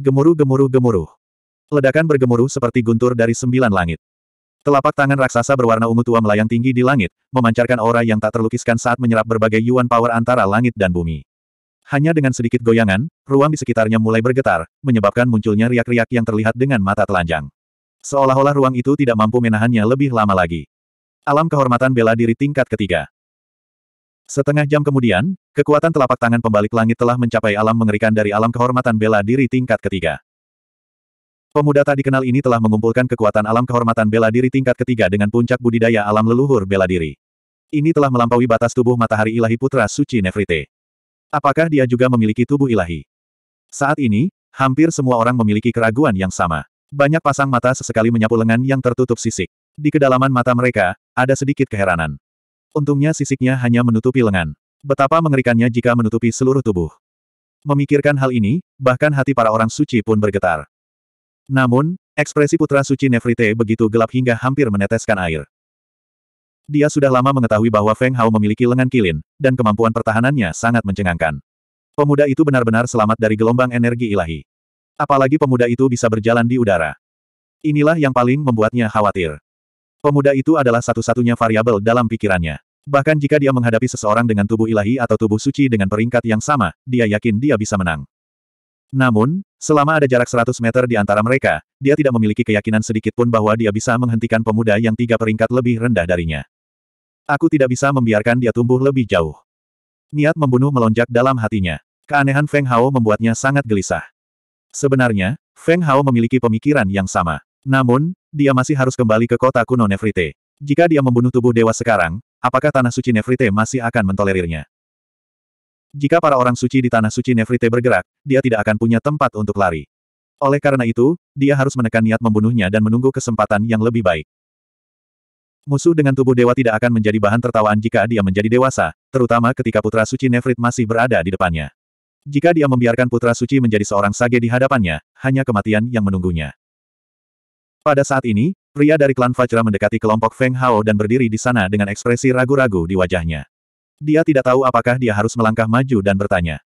Gemuruh gemuruh gemuruh. Ledakan bergemuruh seperti guntur dari sembilan langit. Telapak tangan raksasa berwarna ungu tua melayang tinggi di langit, memancarkan aura yang tak terlukiskan saat menyerap berbagai yuan power antara langit dan bumi. Hanya dengan sedikit goyangan, ruang di sekitarnya mulai bergetar, menyebabkan munculnya riak-riak yang terlihat dengan mata telanjang. Seolah-olah ruang itu tidak mampu menahannya lebih lama lagi. Alam kehormatan bela diri tingkat ketiga. Setengah jam kemudian, kekuatan telapak tangan pembalik langit telah mencapai alam mengerikan dari alam kehormatan bela diri tingkat ketiga. Pemuda tak dikenal ini telah mengumpulkan kekuatan alam kehormatan bela diri tingkat ketiga dengan puncak budidaya alam leluhur bela diri. Ini telah melampaui batas tubuh matahari ilahi putra suci Nefrite. Apakah dia juga memiliki tubuh ilahi? Saat ini, hampir semua orang memiliki keraguan yang sama. Banyak pasang mata sesekali menyapu lengan yang tertutup sisik. Di kedalaman mata mereka, ada sedikit keheranan. Untungnya sisiknya hanya menutupi lengan. Betapa mengerikannya jika menutupi seluruh tubuh. Memikirkan hal ini, bahkan hati para orang suci pun bergetar. Namun, ekspresi putra suci Nefrite begitu gelap hingga hampir meneteskan air. Dia sudah lama mengetahui bahwa Feng Hao memiliki lengan kilin, dan kemampuan pertahanannya sangat mencengangkan. Pemuda itu benar-benar selamat dari gelombang energi ilahi. Apalagi pemuda itu bisa berjalan di udara. Inilah yang paling membuatnya khawatir. Pemuda itu adalah satu-satunya variabel dalam pikirannya. Bahkan jika dia menghadapi seseorang dengan tubuh ilahi atau tubuh suci dengan peringkat yang sama, dia yakin dia bisa menang. Namun, selama ada jarak 100 meter di antara mereka, dia tidak memiliki keyakinan sedikit pun bahwa dia bisa menghentikan pemuda yang tiga peringkat lebih rendah darinya. Aku tidak bisa membiarkan dia tumbuh lebih jauh. Niat membunuh melonjak dalam hatinya. Keanehan Feng Hao membuatnya sangat gelisah. Sebenarnya, Feng Hao memiliki pemikiran yang sama. Namun, dia masih harus kembali ke kota kuno Nefrite. Jika dia membunuh tubuh dewa sekarang, apakah Tanah Suci Nefrite masih akan mentolerirnya? Jika para orang suci di Tanah Suci Nefrite bergerak, dia tidak akan punya tempat untuk lari. Oleh karena itu, dia harus menekan niat membunuhnya dan menunggu kesempatan yang lebih baik. Musuh dengan tubuh dewa tidak akan menjadi bahan tertawaan jika dia menjadi dewasa, terutama ketika putra suci Nefrit masih berada di depannya. Jika dia membiarkan putra suci menjadi seorang sage di hadapannya, hanya kematian yang menunggunya. Pada saat ini, pria dari klan Fajra mendekati kelompok Feng Hao dan berdiri di sana dengan ekspresi ragu-ragu di wajahnya. Dia tidak tahu apakah dia harus melangkah maju dan bertanya.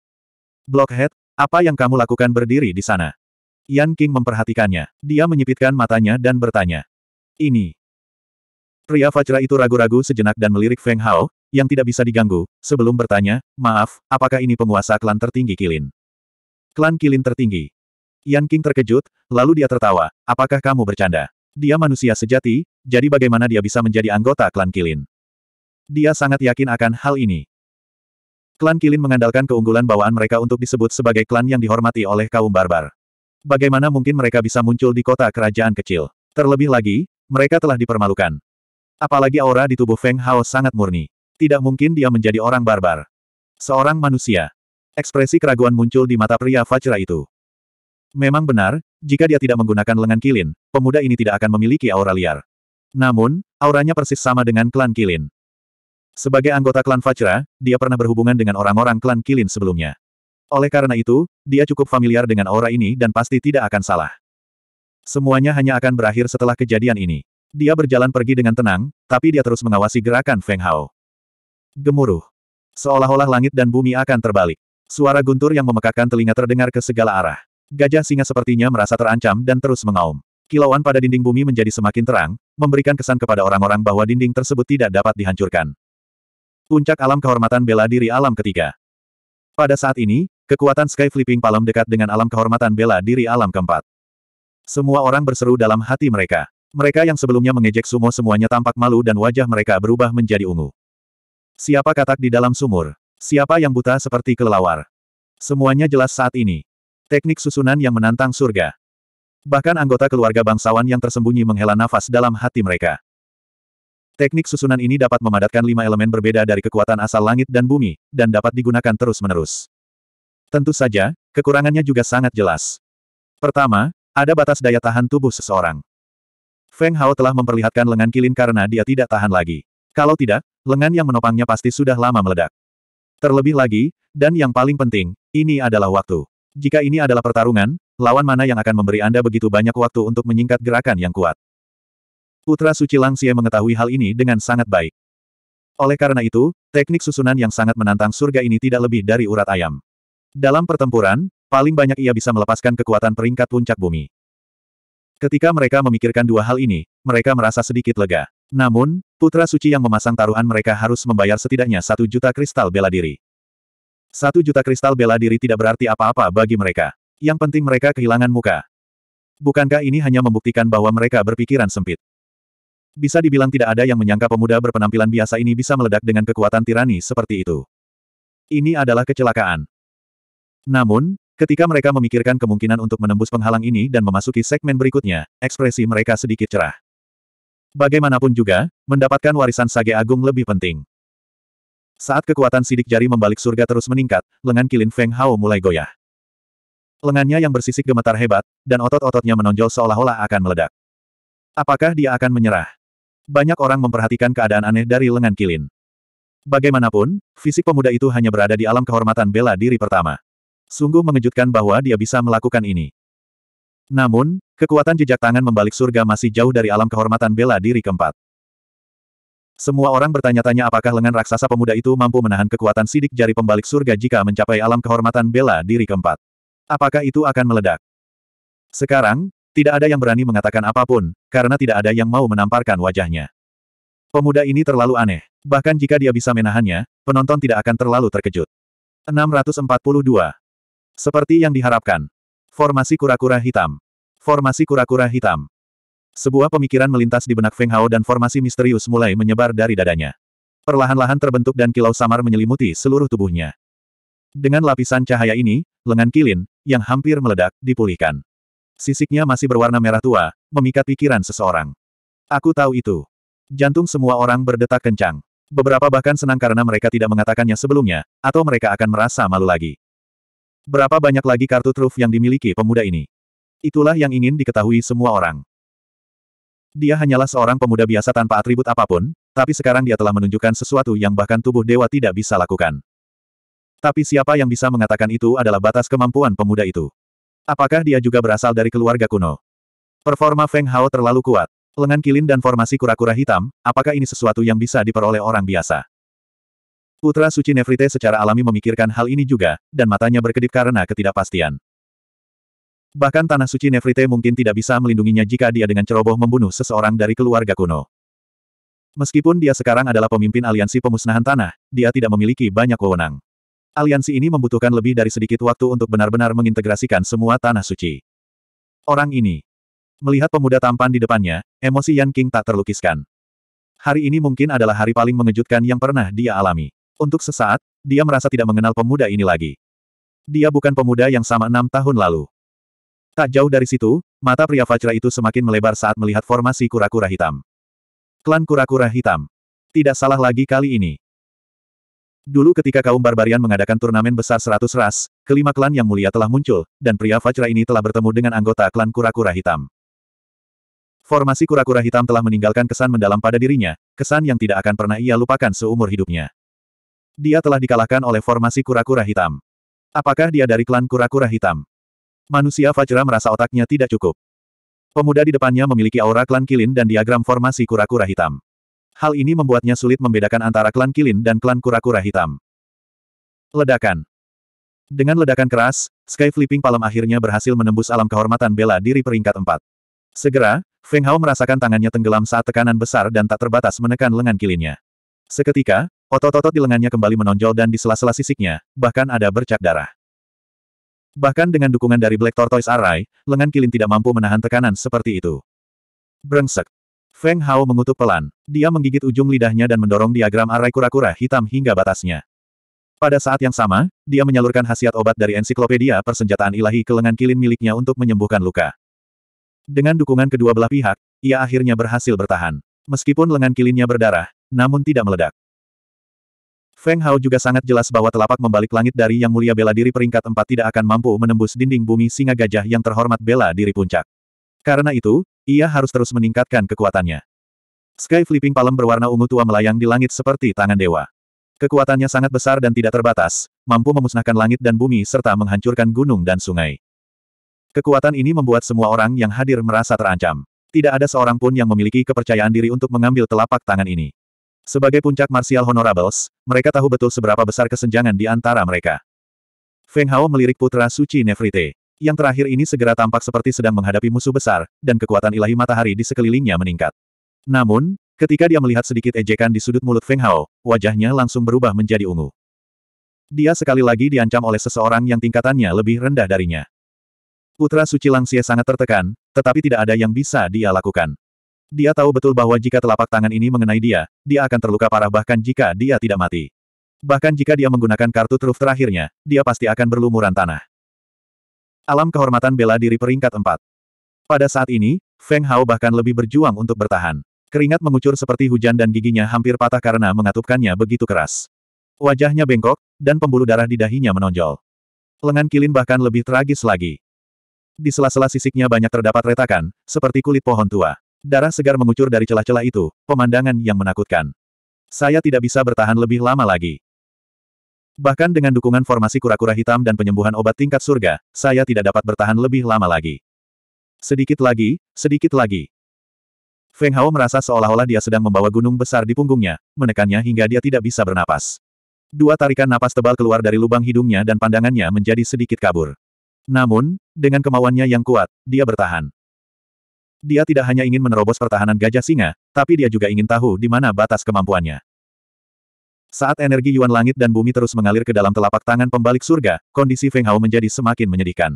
Blockhead, apa yang kamu lakukan berdiri di sana? Yan King memperhatikannya. Dia menyipitkan matanya dan bertanya. Ini. Pria Fajra itu ragu-ragu sejenak dan melirik Feng Hao, yang tidak bisa diganggu, sebelum bertanya, maaf, apakah ini penguasa klan tertinggi Kilin? Klan Kilin tertinggi. Yan King terkejut, lalu dia tertawa. Apakah kamu bercanda? Dia manusia sejati, jadi bagaimana dia bisa menjadi anggota klan Kilin? Dia sangat yakin akan hal ini. Klan Kilin mengandalkan keunggulan bawaan mereka untuk disebut sebagai klan yang dihormati oleh kaum barbar. Bagaimana mungkin mereka bisa muncul di kota kerajaan kecil? Terlebih lagi, mereka telah dipermalukan. Apalagi aura di tubuh Feng Hao sangat murni. Tidak mungkin dia menjadi orang barbar. Seorang manusia. Ekspresi keraguan muncul di mata pria Fajra itu. Memang benar, jika dia tidak menggunakan lengan kilin, pemuda ini tidak akan memiliki aura liar. Namun, auranya persis sama dengan klan kilin. Sebagai anggota klan Fajra, dia pernah berhubungan dengan orang-orang klan kilin sebelumnya. Oleh karena itu, dia cukup familiar dengan aura ini dan pasti tidak akan salah. Semuanya hanya akan berakhir setelah kejadian ini. Dia berjalan pergi dengan tenang, tapi dia terus mengawasi gerakan Feng Hao. Gemuruh. Seolah-olah langit dan bumi akan terbalik. Suara guntur yang memekakkan telinga terdengar ke segala arah. Gajah singa sepertinya merasa terancam dan terus mengaum. Kilauan pada dinding bumi menjadi semakin terang, memberikan kesan kepada orang-orang bahwa dinding tersebut tidak dapat dihancurkan. Puncak alam kehormatan bela diri alam ketiga. Pada saat ini, kekuatan Sky Flipping Palem dekat dengan alam kehormatan bela diri alam keempat. Semua orang berseru dalam hati mereka. Mereka yang sebelumnya mengejek sumo semuanya tampak malu dan wajah mereka berubah menjadi ungu. Siapa katak di dalam sumur? Siapa yang buta seperti kelelawar? Semuanya jelas saat ini. Teknik susunan yang menantang surga. Bahkan anggota keluarga bangsawan yang tersembunyi menghela nafas dalam hati mereka. Teknik susunan ini dapat memadatkan lima elemen berbeda dari kekuatan asal langit dan bumi, dan dapat digunakan terus-menerus. Tentu saja, kekurangannya juga sangat jelas. Pertama, ada batas daya tahan tubuh seseorang. Feng Hao telah memperlihatkan lengan kilin karena dia tidak tahan lagi. Kalau tidak, lengan yang menopangnya pasti sudah lama meledak. Terlebih lagi, dan yang paling penting, ini adalah waktu. Jika ini adalah pertarungan, lawan mana yang akan memberi Anda begitu banyak waktu untuk menyingkat gerakan yang kuat? Putra Suci Langsia mengetahui hal ini dengan sangat baik. Oleh karena itu, teknik susunan yang sangat menantang surga ini tidak lebih dari urat ayam. Dalam pertempuran, paling banyak ia bisa melepaskan kekuatan peringkat puncak bumi. Ketika mereka memikirkan dua hal ini, mereka merasa sedikit lega. Namun, Putra Suci yang memasang taruhan mereka harus membayar setidaknya satu juta kristal bela diri. Satu juta kristal bela diri tidak berarti apa-apa bagi mereka. Yang penting mereka kehilangan muka. Bukankah ini hanya membuktikan bahwa mereka berpikiran sempit? Bisa dibilang tidak ada yang menyangka pemuda berpenampilan biasa ini bisa meledak dengan kekuatan tirani seperti itu. Ini adalah kecelakaan. Namun, ketika mereka memikirkan kemungkinan untuk menembus penghalang ini dan memasuki segmen berikutnya, ekspresi mereka sedikit cerah. Bagaimanapun juga, mendapatkan warisan Sage Agung lebih penting. Saat kekuatan sidik jari membalik surga terus meningkat, lengan kilin Feng Hao mulai goyah. Lengannya yang bersisik gemetar hebat, dan otot-ototnya menonjol seolah-olah akan meledak. Apakah dia akan menyerah? Banyak orang memperhatikan keadaan aneh dari lengan kilin. Bagaimanapun, fisik pemuda itu hanya berada di alam kehormatan bela diri pertama. Sungguh mengejutkan bahwa dia bisa melakukan ini. Namun, kekuatan jejak tangan membalik surga masih jauh dari alam kehormatan bela diri keempat. Semua orang bertanya-tanya apakah lengan raksasa pemuda itu mampu menahan kekuatan sidik jari pembalik surga jika mencapai alam kehormatan bela diri keempat. Apakah itu akan meledak? Sekarang, tidak ada yang berani mengatakan apapun, karena tidak ada yang mau menamparkan wajahnya. Pemuda ini terlalu aneh. Bahkan jika dia bisa menahannya, penonton tidak akan terlalu terkejut. 642. Seperti yang diharapkan. Formasi kura-kura hitam. Formasi kura-kura hitam. Sebuah pemikiran melintas di benak Feng Hao dan formasi misterius mulai menyebar dari dadanya. Perlahan-lahan terbentuk dan kilau samar menyelimuti seluruh tubuhnya. Dengan lapisan cahaya ini, lengan Kilin, yang hampir meledak, dipulihkan. Sisiknya masih berwarna merah tua, memikat pikiran seseorang. Aku tahu itu. Jantung semua orang berdetak kencang. Beberapa bahkan senang karena mereka tidak mengatakannya sebelumnya, atau mereka akan merasa malu lagi. Berapa banyak lagi kartu truf yang dimiliki pemuda ini? Itulah yang ingin diketahui semua orang. Dia hanyalah seorang pemuda biasa tanpa atribut apapun, tapi sekarang dia telah menunjukkan sesuatu yang bahkan tubuh dewa tidak bisa lakukan. Tapi siapa yang bisa mengatakan itu adalah batas kemampuan pemuda itu? Apakah dia juga berasal dari keluarga kuno? Performa Feng Hao terlalu kuat. Lengan kilin dan formasi kura-kura hitam, apakah ini sesuatu yang bisa diperoleh orang biasa? Putra Suci Nefrite secara alami memikirkan hal ini juga, dan matanya berkedip karena ketidakpastian. Bahkan Tanah Suci Nefrite mungkin tidak bisa melindunginya jika dia dengan ceroboh membunuh seseorang dari keluarga kuno. Meskipun dia sekarang adalah pemimpin aliansi pemusnahan tanah, dia tidak memiliki banyak wewenang. Aliansi ini membutuhkan lebih dari sedikit waktu untuk benar-benar mengintegrasikan semua tanah suci. Orang ini. Melihat pemuda tampan di depannya, emosi Yan King tak terlukiskan. Hari ini mungkin adalah hari paling mengejutkan yang pernah dia alami. Untuk sesaat, dia merasa tidak mengenal pemuda ini lagi. Dia bukan pemuda yang sama enam tahun lalu. Tak jauh dari situ, mata pria Fajra itu semakin melebar saat melihat formasi kura-kura hitam. Klan kura-kura hitam. Tidak salah lagi kali ini. Dulu ketika kaum barbarian mengadakan turnamen besar 100 ras, kelima klan yang mulia telah muncul, dan pria Fajra ini telah bertemu dengan anggota klan kura-kura hitam. Formasi kura-kura hitam telah meninggalkan kesan mendalam pada dirinya, kesan yang tidak akan pernah ia lupakan seumur hidupnya. Dia telah dikalahkan oleh formasi kura-kura hitam. Apakah dia dari klan kura-kura hitam? Manusia Fajra merasa otaknya tidak cukup. Pemuda di depannya memiliki aura klan Kilin dan diagram formasi kura-kura hitam. Hal ini membuatnya sulit membedakan antara klan Kilin dan klan kura-kura hitam. Ledakan Dengan ledakan keras, Sky Flipping Palem akhirnya berhasil menembus alam kehormatan bela diri peringkat 4. Segera, Feng Hao merasakan tangannya tenggelam saat tekanan besar dan tak terbatas menekan lengan kilinnya. Seketika, otot-otot di lengannya kembali menonjol dan di sela-sela sisiknya, bahkan ada bercak darah. Bahkan dengan dukungan dari Black Tortoise Array, lengan Kilin tidak mampu menahan tekanan seperti itu. Brengsek. Feng Hao mengutuk pelan. Dia menggigit ujung lidahnya dan mendorong diagram array kura-kura hitam hingga batasnya. Pada saat yang sama, dia menyalurkan khasiat obat dari ensiklopedia persenjataan ilahi ke lengan kilin miliknya untuk menyembuhkan luka. Dengan dukungan kedua belah pihak, ia akhirnya berhasil bertahan. Meskipun lengan kilinnya berdarah, namun tidak meledak. Feng Hao juga sangat jelas bahwa telapak membalik langit dari Yang Mulia Bela Diri peringkat empat tidak akan mampu menembus dinding bumi singa gajah yang terhormat Bela Diri Puncak. Karena itu, ia harus terus meningkatkan kekuatannya. Sky Flipping Palem berwarna ungu tua melayang di langit seperti tangan dewa. Kekuatannya sangat besar dan tidak terbatas, mampu memusnahkan langit dan bumi serta menghancurkan gunung dan sungai. Kekuatan ini membuat semua orang yang hadir merasa terancam. Tidak ada seorang pun yang memiliki kepercayaan diri untuk mengambil telapak tangan ini. Sebagai puncak Martial Honorables, mereka tahu betul seberapa besar kesenjangan di antara mereka. Feng Hao melirik putra suci Nefrite. Yang terakhir ini segera tampak seperti sedang menghadapi musuh besar, dan kekuatan ilahi matahari di sekelilingnya meningkat. Namun, ketika dia melihat sedikit ejekan di sudut mulut Feng Hao, wajahnya langsung berubah menjadi ungu. Dia sekali lagi diancam oleh seseorang yang tingkatannya lebih rendah darinya. Putra Suci Langsie sangat tertekan, tetapi tidak ada yang bisa dia lakukan. Dia tahu betul bahwa jika telapak tangan ini mengenai dia, dia akan terluka parah bahkan jika dia tidak mati. Bahkan jika dia menggunakan kartu truf terakhirnya, dia pasti akan berlumuran tanah. Alam kehormatan bela diri peringkat 4. Pada saat ini, Feng Hao bahkan lebih berjuang untuk bertahan. Keringat mengucur seperti hujan dan giginya hampir patah karena mengatupkannya begitu keras. Wajahnya bengkok, dan pembuluh darah di dahinya menonjol. Lengan kilin bahkan lebih tragis lagi. Di sela-sela sisiknya banyak terdapat retakan, seperti kulit pohon tua. Darah segar mengucur dari celah-celah itu, pemandangan yang menakutkan. Saya tidak bisa bertahan lebih lama lagi. Bahkan dengan dukungan formasi kura-kura hitam dan penyembuhan obat tingkat surga, saya tidak dapat bertahan lebih lama lagi. Sedikit lagi, sedikit lagi. Feng Hao merasa seolah-olah dia sedang membawa gunung besar di punggungnya, menekannya hingga dia tidak bisa bernapas. Dua tarikan napas tebal keluar dari lubang hidungnya dan pandangannya menjadi sedikit kabur. Namun, dengan kemauannya yang kuat, dia bertahan. Dia tidak hanya ingin menerobos pertahanan gajah singa, tapi dia juga ingin tahu di mana batas kemampuannya. Saat energi Yuan langit dan bumi terus mengalir ke dalam telapak tangan pembalik surga, kondisi Feng Hao menjadi semakin menyedihkan.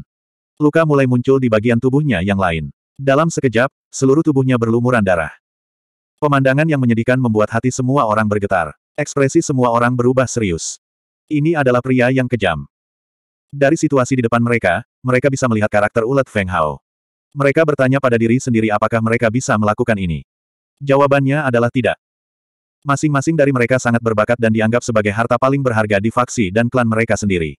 Luka mulai muncul di bagian tubuhnya yang lain. Dalam sekejap, seluruh tubuhnya berlumuran darah. Pemandangan yang menyedihkan membuat hati semua orang bergetar. Ekspresi semua orang berubah serius. Ini adalah pria yang kejam. Dari situasi di depan mereka, mereka bisa melihat karakter ulat Feng Hao. Mereka bertanya pada diri sendiri apakah mereka bisa melakukan ini. Jawabannya adalah tidak. Masing-masing dari mereka sangat berbakat dan dianggap sebagai harta paling berharga di faksi dan klan mereka sendiri.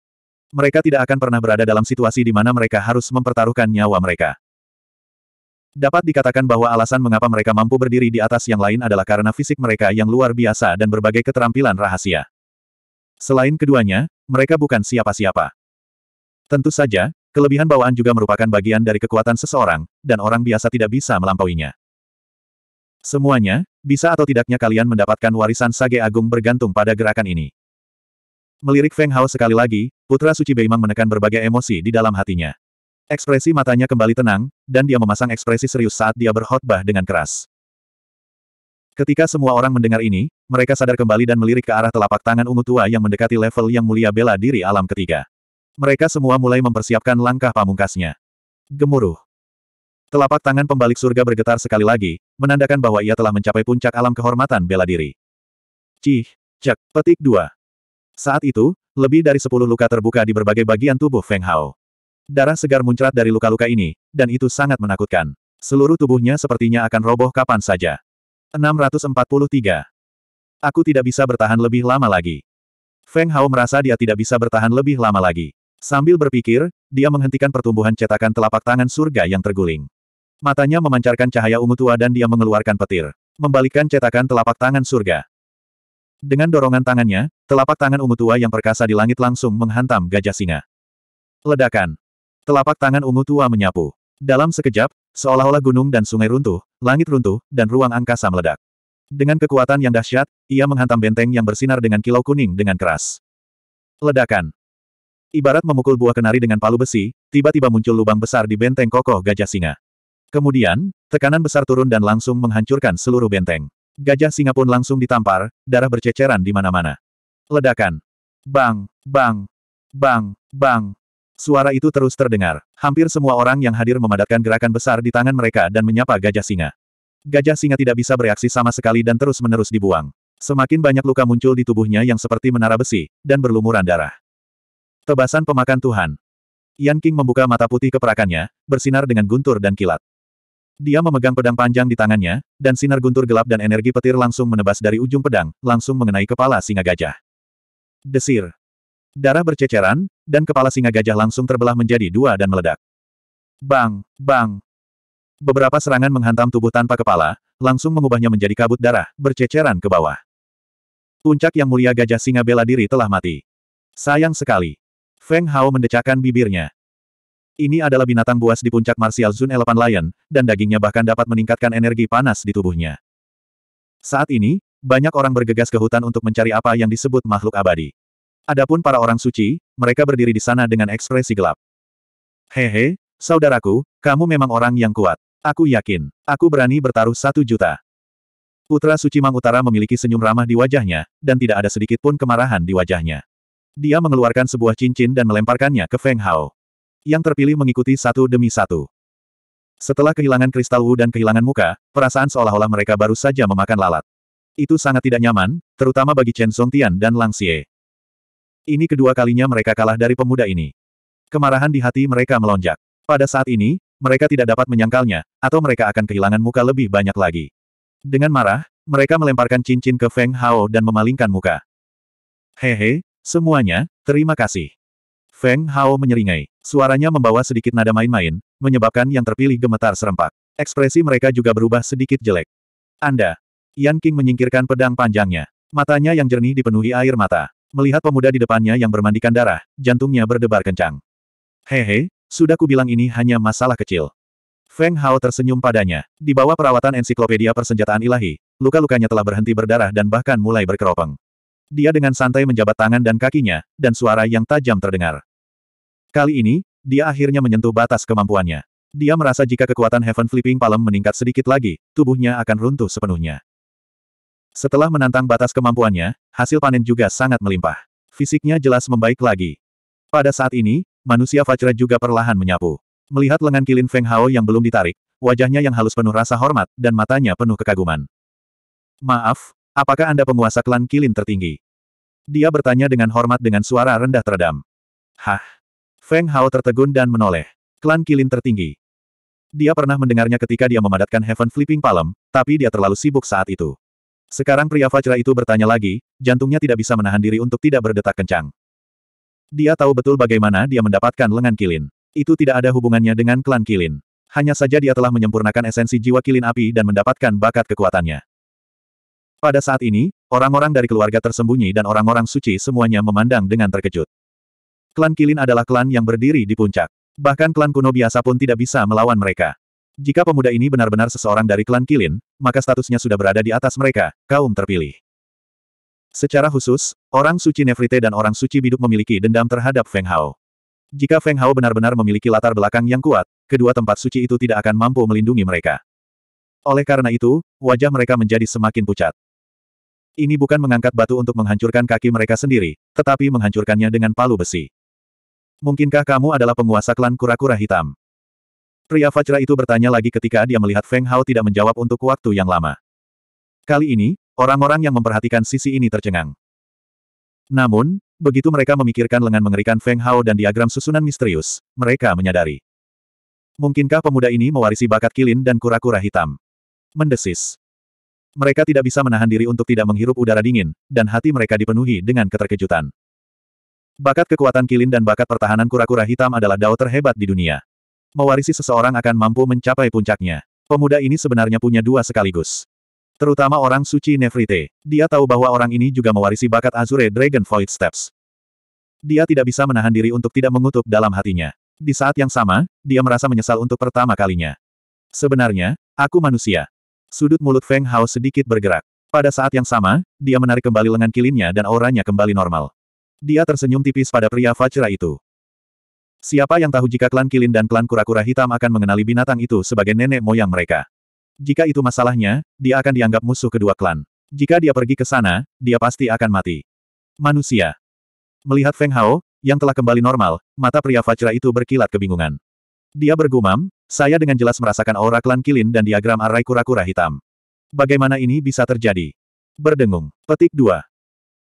Mereka tidak akan pernah berada dalam situasi di mana mereka harus mempertaruhkan nyawa mereka. Dapat dikatakan bahwa alasan mengapa mereka mampu berdiri di atas yang lain adalah karena fisik mereka yang luar biasa dan berbagai keterampilan rahasia. Selain keduanya, mereka bukan siapa-siapa. Tentu saja, Kelebihan bawaan juga merupakan bagian dari kekuatan seseorang, dan orang biasa tidak bisa melampauinya. Semuanya, bisa atau tidaknya kalian mendapatkan warisan Sage Agung bergantung pada gerakan ini. Melirik Feng Hao sekali lagi, Putra Suci Beimang menekan berbagai emosi di dalam hatinya. Ekspresi matanya kembali tenang, dan dia memasang ekspresi serius saat dia berkhotbah dengan keras. Ketika semua orang mendengar ini, mereka sadar kembali dan melirik ke arah telapak tangan ungu tua yang mendekati level yang mulia bela diri alam ketiga. Mereka semua mulai mempersiapkan langkah pamungkasnya. Gemuruh. Telapak tangan pembalik surga bergetar sekali lagi, menandakan bahwa ia telah mencapai puncak alam kehormatan bela diri. Cih, cek, petik dua. Saat itu, lebih dari sepuluh luka terbuka di berbagai bagian tubuh Feng Hao. Darah segar muncrat dari luka-luka ini, dan itu sangat menakutkan. Seluruh tubuhnya sepertinya akan roboh kapan saja. 643. Aku tidak bisa bertahan lebih lama lagi. Feng Hao merasa dia tidak bisa bertahan lebih lama lagi. Sambil berpikir, dia menghentikan pertumbuhan cetakan telapak tangan surga yang terguling. Matanya memancarkan cahaya ungu tua dan dia mengeluarkan petir. Membalikkan cetakan telapak tangan surga. Dengan dorongan tangannya, telapak tangan ungu tua yang perkasa di langit langsung menghantam gajah singa. Ledakan. Telapak tangan ungu tua menyapu. Dalam sekejap, seolah-olah gunung dan sungai runtuh, langit runtuh, dan ruang angkasa meledak. Dengan kekuatan yang dahsyat, ia menghantam benteng yang bersinar dengan kilau kuning dengan keras. Ledakan. Ibarat memukul buah kenari dengan palu besi, tiba-tiba muncul lubang besar di benteng kokoh gajah singa. Kemudian, tekanan besar turun dan langsung menghancurkan seluruh benteng. Gajah singa pun langsung ditampar, darah berceceran di mana-mana. Ledakan. Bang, bang, bang, bang. Suara itu terus terdengar. Hampir semua orang yang hadir memadatkan gerakan besar di tangan mereka dan menyapa gajah singa. Gajah singa tidak bisa bereaksi sama sekali dan terus-menerus dibuang. Semakin banyak luka muncul di tubuhnya yang seperti menara besi, dan berlumuran darah. Tebasan pemakan Tuhan. Yan King membuka mata putih keperakannya, bersinar dengan guntur dan kilat. Dia memegang pedang panjang di tangannya, dan sinar guntur gelap dan energi petir langsung menebas dari ujung pedang, langsung mengenai kepala singa gajah. Desir. Darah berceceran, dan kepala singa gajah langsung terbelah menjadi dua dan meledak. Bang, bang. Beberapa serangan menghantam tubuh tanpa kepala, langsung mengubahnya menjadi kabut darah, berceceran ke bawah. Puncak yang mulia gajah singa bela diri telah mati. Sayang sekali. Feng Hao mendecakkan bibirnya. Ini adalah binatang buas di puncak Martial Zone Elephant Lion, dan dagingnya bahkan dapat meningkatkan energi panas di tubuhnya. Saat ini, banyak orang bergegas ke hutan untuk mencari apa yang disebut makhluk abadi. Adapun para orang suci, mereka berdiri di sana dengan ekspresi gelap. Hehe, saudaraku, kamu memang orang yang kuat. Aku yakin, aku berani bertaruh satu juta. Putra Suci Mang Utara memiliki senyum ramah di wajahnya, dan tidak ada sedikit pun kemarahan di wajahnya. Dia mengeluarkan sebuah cincin dan melemparkannya ke Feng Hao. Yang terpilih mengikuti satu demi satu. Setelah kehilangan kristal Wu dan kehilangan muka, perasaan seolah-olah mereka baru saja memakan lalat. Itu sangat tidak nyaman, terutama bagi Chen Songtian dan Lang Xie. Ini kedua kalinya mereka kalah dari pemuda ini. Kemarahan di hati mereka melonjak. Pada saat ini, mereka tidak dapat menyangkalnya, atau mereka akan kehilangan muka lebih banyak lagi. Dengan marah, mereka melemparkan cincin ke Feng Hao dan memalingkan muka. Hehe, Semuanya, terima kasih. Feng Hao menyeringai. Suaranya membawa sedikit nada main-main, menyebabkan yang terpilih gemetar serempak. Ekspresi mereka juga berubah sedikit jelek. Anda. Yan King menyingkirkan pedang panjangnya. Matanya yang jernih dipenuhi air mata. Melihat pemuda di depannya yang bermandikan darah, jantungnya berdebar kencang. Hehe, sudah kubilang ini hanya masalah kecil. Feng Hao tersenyum padanya. Di bawah perawatan ensiklopedia persenjataan ilahi, luka-lukanya telah berhenti berdarah dan bahkan mulai berkeropeng. Dia dengan santai menjabat tangan dan kakinya, dan suara yang tajam terdengar. Kali ini, dia akhirnya menyentuh batas kemampuannya. Dia merasa jika kekuatan Heaven Flipping Palm meningkat sedikit lagi, tubuhnya akan runtuh sepenuhnya. Setelah menantang batas kemampuannya, hasil panen juga sangat melimpah. Fisiknya jelas membaik lagi. Pada saat ini, manusia Fajra juga perlahan menyapu. Melihat lengan kilin Feng Hao yang belum ditarik, wajahnya yang halus penuh rasa hormat, dan matanya penuh kekaguman. Maaf, Apakah Anda penguasa klan Kilin tertinggi? Dia bertanya dengan hormat dengan suara rendah teredam. Hah? Feng Hao tertegun dan menoleh. Klan Kilin tertinggi. Dia pernah mendengarnya ketika dia memadatkan Heaven Flipping Palm, tapi dia terlalu sibuk saat itu. Sekarang pria Fajra itu bertanya lagi, jantungnya tidak bisa menahan diri untuk tidak berdetak kencang. Dia tahu betul bagaimana dia mendapatkan lengan Kilin. Itu tidak ada hubungannya dengan klan Kilin. Hanya saja dia telah menyempurnakan esensi jiwa Kilin api dan mendapatkan bakat kekuatannya. Pada saat ini, orang-orang dari keluarga tersembunyi dan orang-orang suci semuanya memandang dengan terkejut. Klan Kilin adalah klan yang berdiri di puncak. Bahkan klan kuno biasa pun tidak bisa melawan mereka. Jika pemuda ini benar-benar seseorang dari klan Kilin, maka statusnya sudah berada di atas mereka, kaum terpilih. Secara khusus, orang suci Nefrite dan orang suci Biduk memiliki dendam terhadap Feng Hao. Jika Feng Hao benar-benar memiliki latar belakang yang kuat, kedua tempat suci itu tidak akan mampu melindungi mereka. Oleh karena itu, wajah mereka menjadi semakin pucat. Ini bukan mengangkat batu untuk menghancurkan kaki mereka sendiri, tetapi menghancurkannya dengan palu besi. Mungkinkah kamu adalah penguasa klan kura-kura hitam? Pria Fajra itu bertanya lagi ketika dia melihat Feng Hao tidak menjawab untuk waktu yang lama. Kali ini, orang-orang yang memperhatikan sisi ini tercengang. Namun, begitu mereka memikirkan lengan mengerikan Feng Hao dan diagram susunan misterius, mereka menyadari. Mungkinkah pemuda ini mewarisi bakat kilin dan kura-kura hitam? Mendesis. Mereka tidak bisa menahan diri untuk tidak menghirup udara dingin, dan hati mereka dipenuhi dengan keterkejutan. Bakat kekuatan kilin dan bakat pertahanan kura-kura hitam adalah dao terhebat di dunia. Mewarisi seseorang akan mampu mencapai puncaknya. Pemuda ini sebenarnya punya dua sekaligus. Terutama orang suci Nefrite. Dia tahu bahwa orang ini juga mewarisi bakat Azure Dragon Void Steps. Dia tidak bisa menahan diri untuk tidak mengutuk dalam hatinya. Di saat yang sama, dia merasa menyesal untuk pertama kalinya. Sebenarnya, aku manusia. Sudut mulut Feng Hao sedikit bergerak. Pada saat yang sama, dia menarik kembali lengan kilinnya dan auranya kembali normal. Dia tersenyum tipis pada pria Fajra itu. Siapa yang tahu jika klan Kilin dan klan Kura-Kura Hitam akan mengenali binatang itu sebagai nenek moyang mereka? Jika itu masalahnya, dia akan dianggap musuh kedua klan. Jika dia pergi ke sana, dia pasti akan mati. Manusia. Melihat Feng Hao, yang telah kembali normal, mata pria Fajra itu berkilat kebingungan. Dia bergumam, saya dengan jelas merasakan aura klan Kilin dan diagram arai kura-kura hitam. Bagaimana ini bisa terjadi? Berdengung. Petik 2.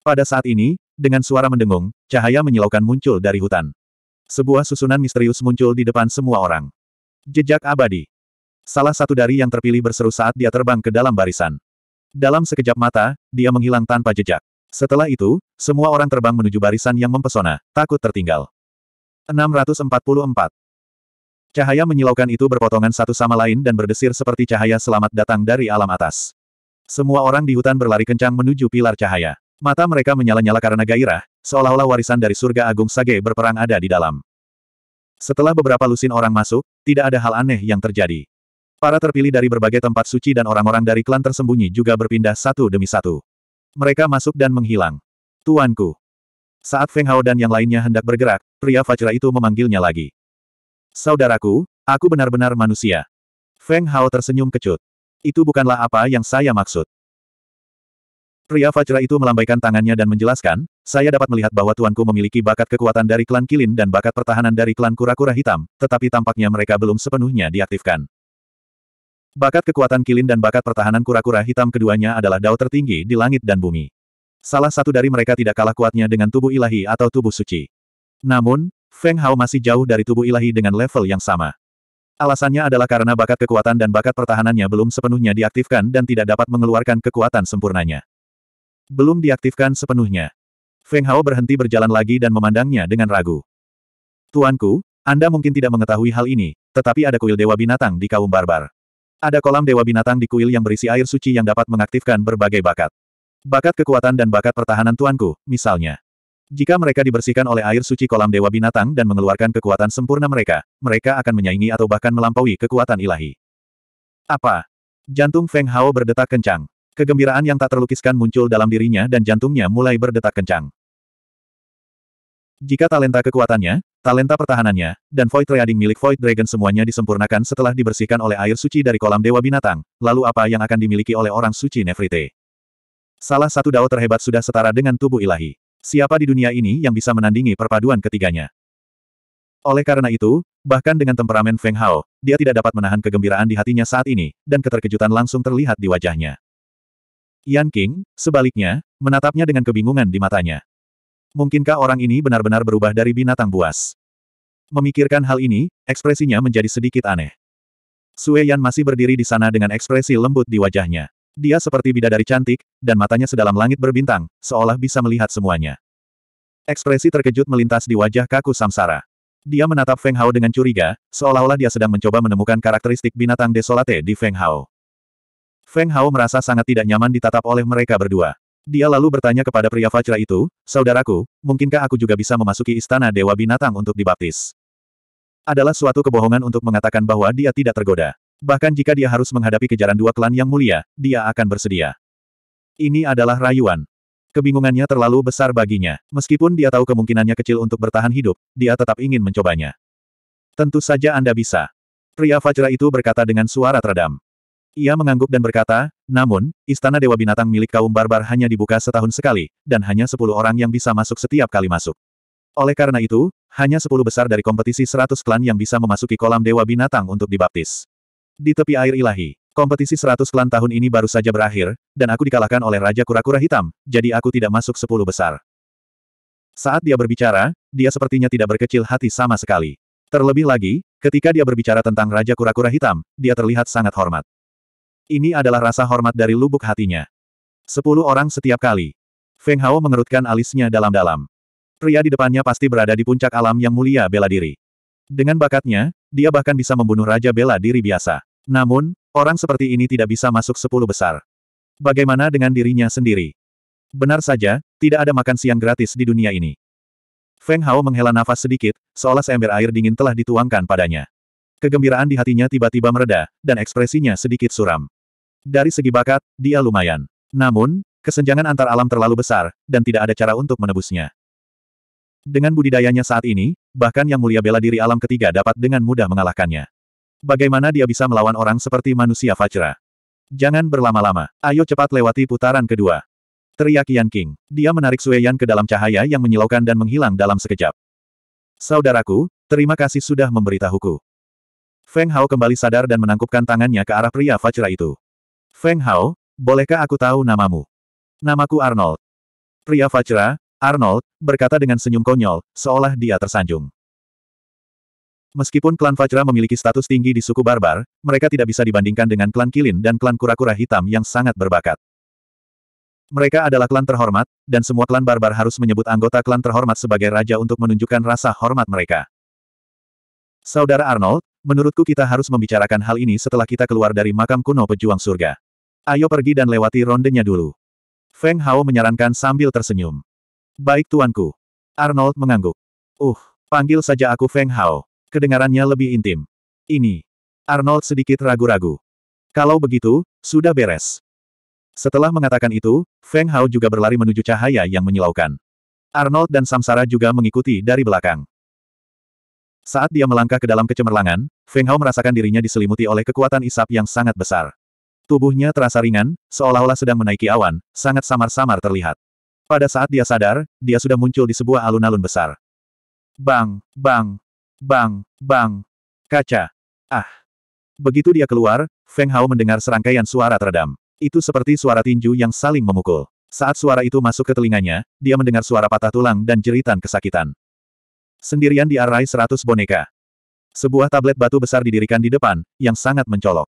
Pada saat ini, dengan suara mendengung, cahaya menyilaukan muncul dari hutan. Sebuah susunan misterius muncul di depan semua orang. Jejak abadi. Salah satu dari yang terpilih berseru saat dia terbang ke dalam barisan. Dalam sekejap mata, dia menghilang tanpa jejak. Setelah itu, semua orang terbang menuju barisan yang mempesona, takut tertinggal. 644. Cahaya menyilaukan itu berpotongan satu sama lain dan berdesir seperti cahaya selamat datang dari alam atas. Semua orang di hutan berlari kencang menuju pilar cahaya. Mata mereka menyala-nyala karena gairah, seolah-olah warisan dari surga agung Sage berperang ada di dalam. Setelah beberapa lusin orang masuk, tidak ada hal aneh yang terjadi. Para terpilih dari berbagai tempat suci dan orang-orang dari klan tersembunyi juga berpindah satu demi satu. Mereka masuk dan menghilang. Tuanku. Saat Feng Hao dan yang lainnya hendak bergerak, pria Fajra itu memanggilnya lagi. Saudaraku, aku benar-benar manusia. Feng Hao tersenyum kecut. Itu bukanlah apa yang saya maksud. Pria Fajra itu melambaikan tangannya dan menjelaskan, saya dapat melihat bahwa tuanku memiliki bakat kekuatan dari klan Kilin dan bakat pertahanan dari klan Kura-Kura Hitam, tetapi tampaknya mereka belum sepenuhnya diaktifkan. Bakat kekuatan Kilin dan bakat pertahanan Kura-Kura Hitam keduanya adalah dao tertinggi di langit dan bumi. Salah satu dari mereka tidak kalah kuatnya dengan tubuh ilahi atau tubuh suci. Namun, Feng Hao masih jauh dari tubuh ilahi dengan level yang sama. Alasannya adalah karena bakat kekuatan dan bakat pertahanannya belum sepenuhnya diaktifkan dan tidak dapat mengeluarkan kekuatan sempurnanya. Belum diaktifkan sepenuhnya. Feng Hao berhenti berjalan lagi dan memandangnya dengan ragu. Tuanku, Anda mungkin tidak mengetahui hal ini, tetapi ada kuil Dewa Binatang di kaum barbar. Ada kolam Dewa Binatang di kuil yang berisi air suci yang dapat mengaktifkan berbagai bakat. Bakat kekuatan dan bakat pertahanan tuanku, misalnya. Jika mereka dibersihkan oleh air suci kolam dewa binatang dan mengeluarkan kekuatan sempurna mereka, mereka akan menyaingi atau bahkan melampaui kekuatan ilahi. Apa? Jantung Feng Hao berdetak kencang. Kegembiraan yang tak terlukiskan muncul dalam dirinya dan jantungnya mulai berdetak kencang. Jika talenta kekuatannya, talenta pertahanannya, dan Void trading milik Void Dragon semuanya disempurnakan setelah dibersihkan oleh air suci dari kolam Dewa Binatang, lalu apa yang akan dimiliki oleh orang suci Nefrite? Salah satu dao terhebat sudah setara dengan tubuh ilahi. Siapa di dunia ini yang bisa menandingi perpaduan ketiganya? Oleh karena itu, bahkan dengan temperamen Feng Hao, dia tidak dapat menahan kegembiraan di hatinya saat ini, dan keterkejutan langsung terlihat di wajahnya. Yan King, sebaliknya, menatapnya dengan kebingungan di matanya. Mungkinkah orang ini benar-benar berubah dari binatang buas? Memikirkan hal ini, ekspresinya menjadi sedikit aneh. Sue Yan masih berdiri di sana dengan ekspresi lembut di wajahnya. Dia seperti bidadari cantik, dan matanya sedalam langit berbintang, seolah bisa melihat semuanya. Ekspresi terkejut melintas di wajah kaku Samsara. Dia menatap Feng Hao dengan curiga, seolah-olah dia sedang mencoba menemukan karakteristik binatang desolate di Feng Hao. Feng Hao merasa sangat tidak nyaman ditatap oleh mereka berdua. Dia lalu bertanya kepada pria Fajra itu, Saudaraku, mungkinkah aku juga bisa memasuki istana Dewa Binatang untuk dibaptis? Adalah suatu kebohongan untuk mengatakan bahwa dia tidak tergoda. Bahkan jika dia harus menghadapi kejaran dua klan yang mulia, dia akan bersedia. Ini adalah rayuan. Kebingungannya terlalu besar baginya. Meskipun dia tahu kemungkinannya kecil untuk bertahan hidup, dia tetap ingin mencobanya. Tentu saja Anda bisa. Pria Fajra itu berkata dengan suara teredam. Ia mengangguk dan berkata, namun, istana Dewa Binatang milik kaum barbar hanya dibuka setahun sekali, dan hanya sepuluh orang yang bisa masuk setiap kali masuk. Oleh karena itu, hanya sepuluh besar dari kompetisi seratus klan yang bisa memasuki kolam Dewa Binatang untuk dibaptis. Di tepi air ilahi, kompetisi 100 klan tahun ini baru saja berakhir, dan aku dikalahkan oleh Raja Kura-Kura Hitam, jadi aku tidak masuk sepuluh besar. Saat dia berbicara, dia sepertinya tidak berkecil hati sama sekali. Terlebih lagi, ketika dia berbicara tentang Raja Kura-Kura Hitam, dia terlihat sangat hormat. Ini adalah rasa hormat dari lubuk hatinya. Sepuluh orang setiap kali. Feng Hao mengerutkan alisnya dalam-dalam. Pria di depannya pasti berada di puncak alam yang mulia bela diri. Dengan bakatnya, dia bahkan bisa membunuh Raja Bela Diri biasa. Namun, orang seperti ini tidak bisa masuk sepuluh besar. Bagaimana dengan dirinya sendiri? Benar saja, tidak ada makan siang gratis di dunia ini. Feng Hao menghela nafas sedikit, seolah seember air dingin telah dituangkan padanya. Kegembiraan di hatinya tiba-tiba mereda, dan ekspresinya sedikit suram. Dari segi bakat, dia lumayan. Namun, kesenjangan antar alam terlalu besar, dan tidak ada cara untuk menebusnya. Dengan budidayanya saat ini, bahkan yang mulia bela diri alam ketiga dapat dengan mudah mengalahkannya. Bagaimana dia bisa melawan orang seperti manusia Fajra? Jangan berlama-lama, ayo cepat lewati putaran kedua. Teriak Yan King. Dia menarik Sue Yan ke dalam cahaya yang menyilaukan dan menghilang dalam sekejap. Saudaraku, terima kasih sudah memberitahuku. Feng Hao kembali sadar dan menangkupkan tangannya ke arah pria Fajra itu. Feng Hao, bolehkah aku tahu namamu? Namaku Arnold. Pria Fajra, Arnold, berkata dengan senyum konyol, seolah dia tersanjung. Meskipun klan Fajra memiliki status tinggi di suku barbar, mereka tidak bisa dibandingkan dengan klan Kilin dan klan kura-kura hitam yang sangat berbakat. Mereka adalah klan terhormat, dan semua klan barbar harus menyebut anggota klan terhormat sebagai raja untuk menunjukkan rasa hormat mereka. Saudara Arnold, menurutku kita harus membicarakan hal ini setelah kita keluar dari makam kuno pejuang surga. Ayo pergi dan lewati rondenya dulu. Feng Hao menyarankan sambil tersenyum. Baik tuanku. Arnold mengangguk. Uh, panggil saja aku Feng Hao. Kedengarannya lebih intim. Ini. Arnold sedikit ragu-ragu. Kalau begitu, sudah beres. Setelah mengatakan itu, Feng Hao juga berlari menuju cahaya yang menyilaukan. Arnold dan Samsara juga mengikuti dari belakang. Saat dia melangkah ke dalam kecemerlangan, Feng Hao merasakan dirinya diselimuti oleh kekuatan isap yang sangat besar. Tubuhnya terasa ringan, seolah-olah sedang menaiki awan, sangat samar-samar terlihat. Pada saat dia sadar, dia sudah muncul di sebuah alun-alun besar. Bang, bang, bang, bang. Kaca. Ah. Begitu dia keluar, Feng Hao mendengar serangkaian suara teredam. Itu seperti suara tinju yang saling memukul. Saat suara itu masuk ke telinganya, dia mendengar suara patah tulang dan jeritan kesakitan. Sendirian di arai seratus boneka. Sebuah tablet batu besar didirikan di depan, yang sangat mencolok.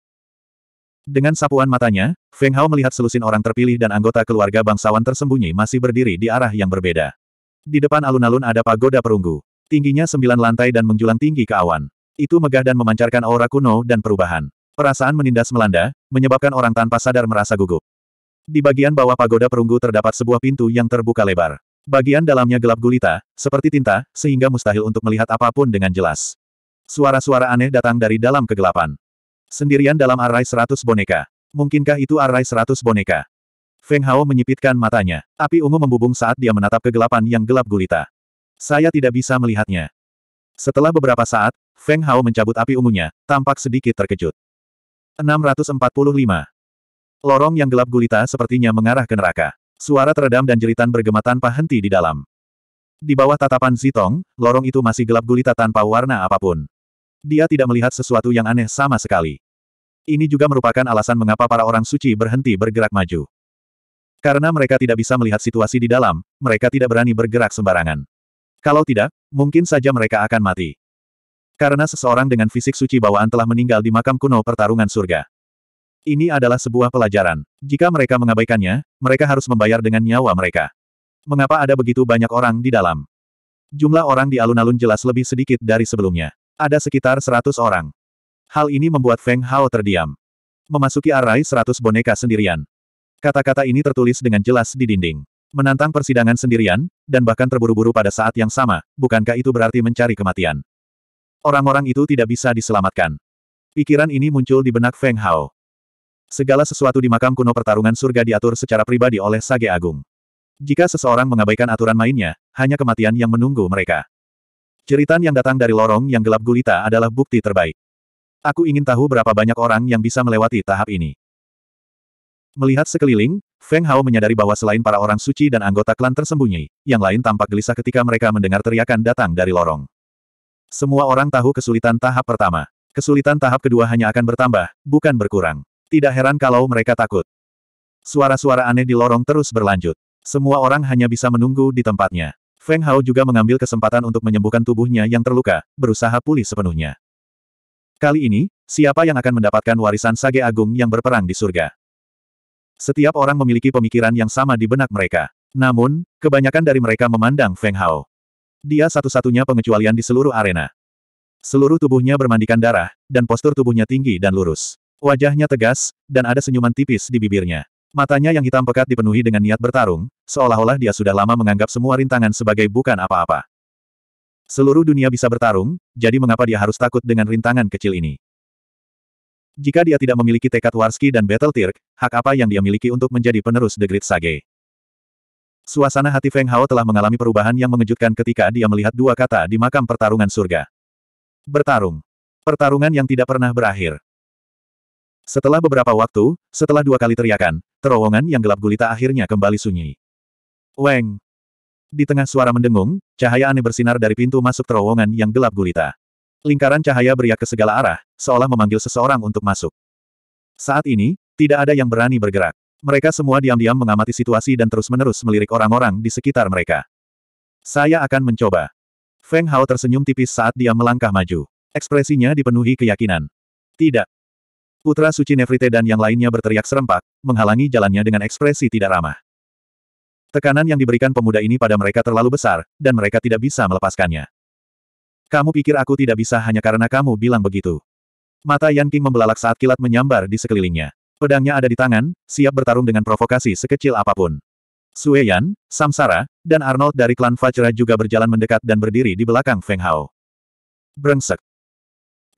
Dengan sapuan matanya, Feng Hao melihat selusin orang terpilih dan anggota keluarga bangsawan tersembunyi masih berdiri di arah yang berbeda. Di depan alun-alun ada pagoda perunggu. Tingginya sembilan lantai dan menjulang tinggi ke awan. Itu megah dan memancarkan aura kuno dan perubahan. Perasaan menindas melanda, menyebabkan orang tanpa sadar merasa gugup. Di bagian bawah pagoda perunggu terdapat sebuah pintu yang terbuka lebar. Bagian dalamnya gelap gulita, seperti tinta, sehingga mustahil untuk melihat apapun dengan jelas. Suara-suara aneh datang dari dalam kegelapan. Sendirian dalam arai seratus boneka. Mungkinkah itu arai seratus boneka? Feng Hao menyipitkan matanya. Api ungu membubung saat dia menatap kegelapan yang gelap gulita. Saya tidak bisa melihatnya. Setelah beberapa saat, Feng Hao mencabut api ungunya, tampak sedikit terkejut. 645. Lorong yang gelap gulita sepertinya mengarah ke neraka. Suara teredam dan jeritan bergema tanpa henti di dalam. Di bawah tatapan Zitong, lorong itu masih gelap gulita tanpa warna apapun. Dia tidak melihat sesuatu yang aneh sama sekali. Ini juga merupakan alasan mengapa para orang suci berhenti bergerak maju. Karena mereka tidak bisa melihat situasi di dalam, mereka tidak berani bergerak sembarangan. Kalau tidak, mungkin saja mereka akan mati. Karena seseorang dengan fisik suci bawaan telah meninggal di makam kuno pertarungan surga. Ini adalah sebuah pelajaran. Jika mereka mengabaikannya, mereka harus membayar dengan nyawa mereka. Mengapa ada begitu banyak orang di dalam? Jumlah orang di alun-alun jelas lebih sedikit dari sebelumnya. Ada sekitar seratus orang. Hal ini membuat Feng Hao terdiam. Memasuki arai seratus boneka sendirian. Kata-kata ini tertulis dengan jelas di dinding. Menantang persidangan sendirian, dan bahkan terburu-buru pada saat yang sama, bukankah itu berarti mencari kematian? Orang-orang itu tidak bisa diselamatkan. Pikiran ini muncul di benak Feng Hao. Segala sesuatu di makam kuno pertarungan surga diatur secara pribadi oleh Sage Agung. Jika seseorang mengabaikan aturan mainnya, hanya kematian yang menunggu mereka. Jeritan yang datang dari lorong yang gelap gulita adalah bukti terbaik. Aku ingin tahu berapa banyak orang yang bisa melewati tahap ini. Melihat sekeliling, Feng Hao menyadari bahwa selain para orang suci dan anggota klan tersembunyi, yang lain tampak gelisah ketika mereka mendengar teriakan datang dari lorong. Semua orang tahu kesulitan tahap pertama. Kesulitan tahap kedua hanya akan bertambah, bukan berkurang. Tidak heran kalau mereka takut. Suara-suara aneh di lorong terus berlanjut. Semua orang hanya bisa menunggu di tempatnya. Feng Hao juga mengambil kesempatan untuk menyembuhkan tubuhnya yang terluka, berusaha pulih sepenuhnya. Kali ini, siapa yang akan mendapatkan warisan Sage Agung yang berperang di surga? Setiap orang memiliki pemikiran yang sama di benak mereka. Namun, kebanyakan dari mereka memandang Feng Hao. Dia satu-satunya pengecualian di seluruh arena. Seluruh tubuhnya bermandikan darah, dan postur tubuhnya tinggi dan lurus. Wajahnya tegas, dan ada senyuman tipis di bibirnya. Matanya yang hitam pekat dipenuhi dengan niat bertarung, seolah-olah dia sudah lama menganggap semua rintangan sebagai bukan apa-apa. Seluruh dunia bisa bertarung, jadi mengapa dia harus takut dengan rintangan kecil ini? Jika dia tidak memiliki tekad Warski dan Battle Tirk, hak apa yang dia miliki untuk menjadi penerus The Great Sage? Suasana hati Feng Hao telah mengalami perubahan yang mengejutkan ketika dia melihat dua kata di makam pertarungan surga. Bertarung. Pertarungan yang tidak pernah berakhir. Setelah beberapa waktu, setelah dua kali teriakan, terowongan yang gelap gulita akhirnya kembali sunyi. Weng! Di tengah suara mendengung, cahaya aneh bersinar dari pintu masuk terowongan yang gelap gulita. Lingkaran cahaya beriak ke segala arah, seolah memanggil seseorang untuk masuk. Saat ini, tidak ada yang berani bergerak. Mereka semua diam-diam mengamati situasi dan terus-menerus melirik orang-orang di sekitar mereka. Saya akan mencoba. Feng Hao tersenyum tipis saat dia melangkah maju. Ekspresinya dipenuhi keyakinan. Tidak, Putra Suci Nefrite dan yang lainnya berteriak serempak, menghalangi jalannya dengan ekspresi tidak ramah. Tekanan yang diberikan pemuda ini pada mereka terlalu besar, dan mereka tidak bisa melepaskannya. Kamu pikir aku tidak bisa hanya karena kamu bilang begitu. Mata Yan King membelalak saat kilat menyambar di sekelilingnya. Pedangnya ada di tangan, siap bertarung dengan provokasi sekecil apapun. Sue Yan, Samsara, dan Arnold dari klan Fajra juga berjalan mendekat dan berdiri di belakang Feng Hao. Brengsek.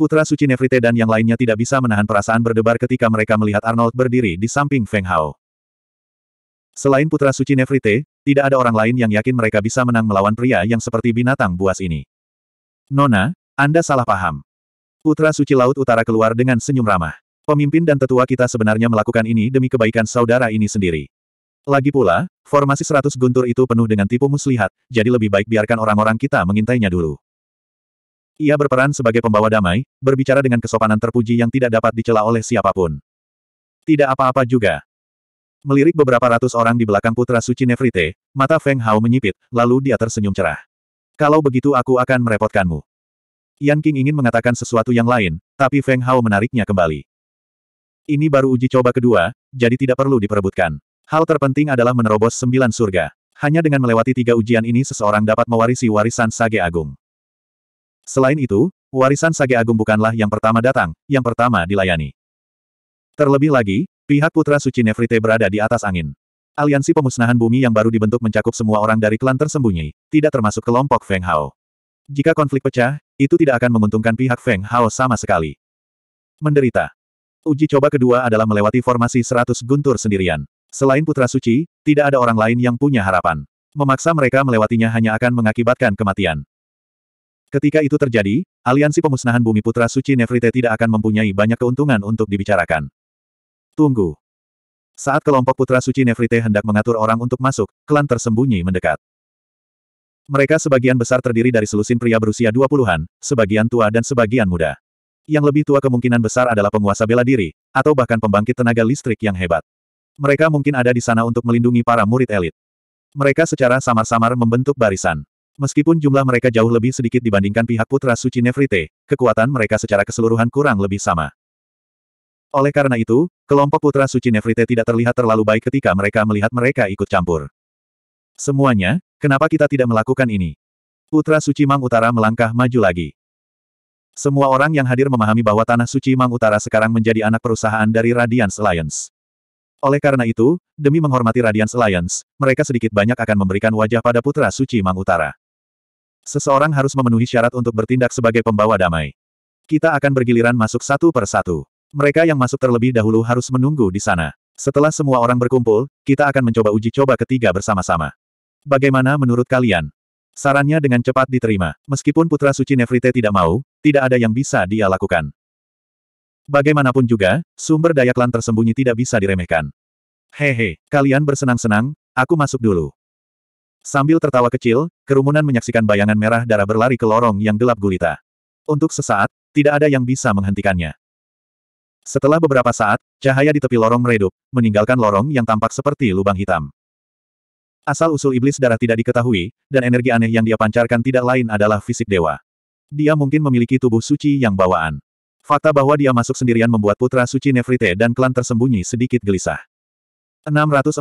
Putra Suci Nefrite dan yang lainnya tidak bisa menahan perasaan berdebar ketika mereka melihat Arnold berdiri di samping Feng Hao. Selain Putra Suci Nefrite, tidak ada orang lain yang yakin mereka bisa menang melawan pria yang seperti binatang buas ini. Nona, Anda salah paham. Putra Suci Laut Utara keluar dengan senyum ramah. Pemimpin dan tetua kita sebenarnya melakukan ini demi kebaikan saudara ini sendiri. Lagi pula, formasi seratus guntur itu penuh dengan tipu muslihat, jadi lebih baik biarkan orang-orang kita mengintainya dulu. Ia berperan sebagai pembawa damai, berbicara dengan kesopanan terpuji yang tidak dapat dicela oleh siapapun. Tidak apa-apa juga. Melirik beberapa ratus orang di belakang putra suci Nefrite, mata Feng Hao menyipit, lalu dia tersenyum cerah. Kalau begitu aku akan merepotkanmu. Yan King ingin mengatakan sesuatu yang lain, tapi Feng Hao menariknya kembali. Ini baru uji coba kedua, jadi tidak perlu diperebutkan. Hal terpenting adalah menerobos sembilan surga. Hanya dengan melewati tiga ujian ini seseorang dapat mewarisi warisan Sage Agung. Selain itu, warisan Sage Agung bukanlah yang pertama datang, yang pertama dilayani. Terlebih lagi, pihak putra suci Nefrite berada di atas angin. Aliansi pemusnahan bumi yang baru dibentuk mencakup semua orang dari klan tersembunyi, tidak termasuk kelompok Feng Hao. Jika konflik pecah, itu tidak akan menguntungkan pihak Feng Hao sama sekali. Menderita. Uji coba kedua adalah melewati formasi 100 guntur sendirian. Selain Putra Suci, tidak ada orang lain yang punya harapan. Memaksa mereka melewatinya hanya akan mengakibatkan kematian. Ketika itu terjadi, aliansi pemusnahan bumi putra suci Nefrite tidak akan mempunyai banyak keuntungan untuk dibicarakan. Tunggu. Saat kelompok putra suci Nefrite hendak mengatur orang untuk masuk, klan tersembunyi mendekat. Mereka sebagian besar terdiri dari selusin pria berusia 20-an, sebagian tua dan sebagian muda. Yang lebih tua kemungkinan besar adalah penguasa bela diri, atau bahkan pembangkit tenaga listrik yang hebat. Mereka mungkin ada di sana untuk melindungi para murid elit. Mereka secara samar-samar membentuk barisan. Meskipun jumlah mereka jauh lebih sedikit dibandingkan pihak putra suci Nefrite, kekuatan mereka secara keseluruhan kurang lebih sama. Oleh karena itu, kelompok putra suci Nefrite tidak terlihat terlalu baik ketika mereka melihat mereka ikut campur. Semuanya, kenapa kita tidak melakukan ini? Putra suci Mang Utara melangkah maju lagi. Semua orang yang hadir memahami bahwa tanah suci Mang Utara sekarang menjadi anak perusahaan dari Radiance Alliance. Oleh karena itu, demi menghormati Radiance Alliance, mereka sedikit banyak akan memberikan wajah pada putra suci Mang Utara. Seseorang harus memenuhi syarat untuk bertindak sebagai pembawa damai. Kita akan bergiliran masuk satu per satu. Mereka yang masuk terlebih dahulu harus menunggu di sana. Setelah semua orang berkumpul, kita akan mencoba uji coba ketiga bersama-sama. Bagaimana menurut kalian? Sarannya dengan cepat diterima. Meskipun Putra Suci Nefrite tidak mau, tidak ada yang bisa dia lakukan. Bagaimanapun juga, sumber daya klan tersembunyi tidak bisa diremehkan. Hehe, kalian bersenang-senang, aku masuk dulu. Sambil tertawa kecil, kerumunan menyaksikan bayangan merah darah berlari ke lorong yang gelap gulita. Untuk sesaat, tidak ada yang bisa menghentikannya. Setelah beberapa saat, cahaya di tepi lorong meredup, meninggalkan lorong yang tampak seperti lubang hitam. Asal-usul iblis darah tidak diketahui, dan energi aneh yang dia pancarkan tidak lain adalah fisik dewa. Dia mungkin memiliki tubuh suci yang bawaan. Fakta bahwa dia masuk sendirian membuat putra suci Nefrite dan klan tersembunyi sedikit gelisah. 646.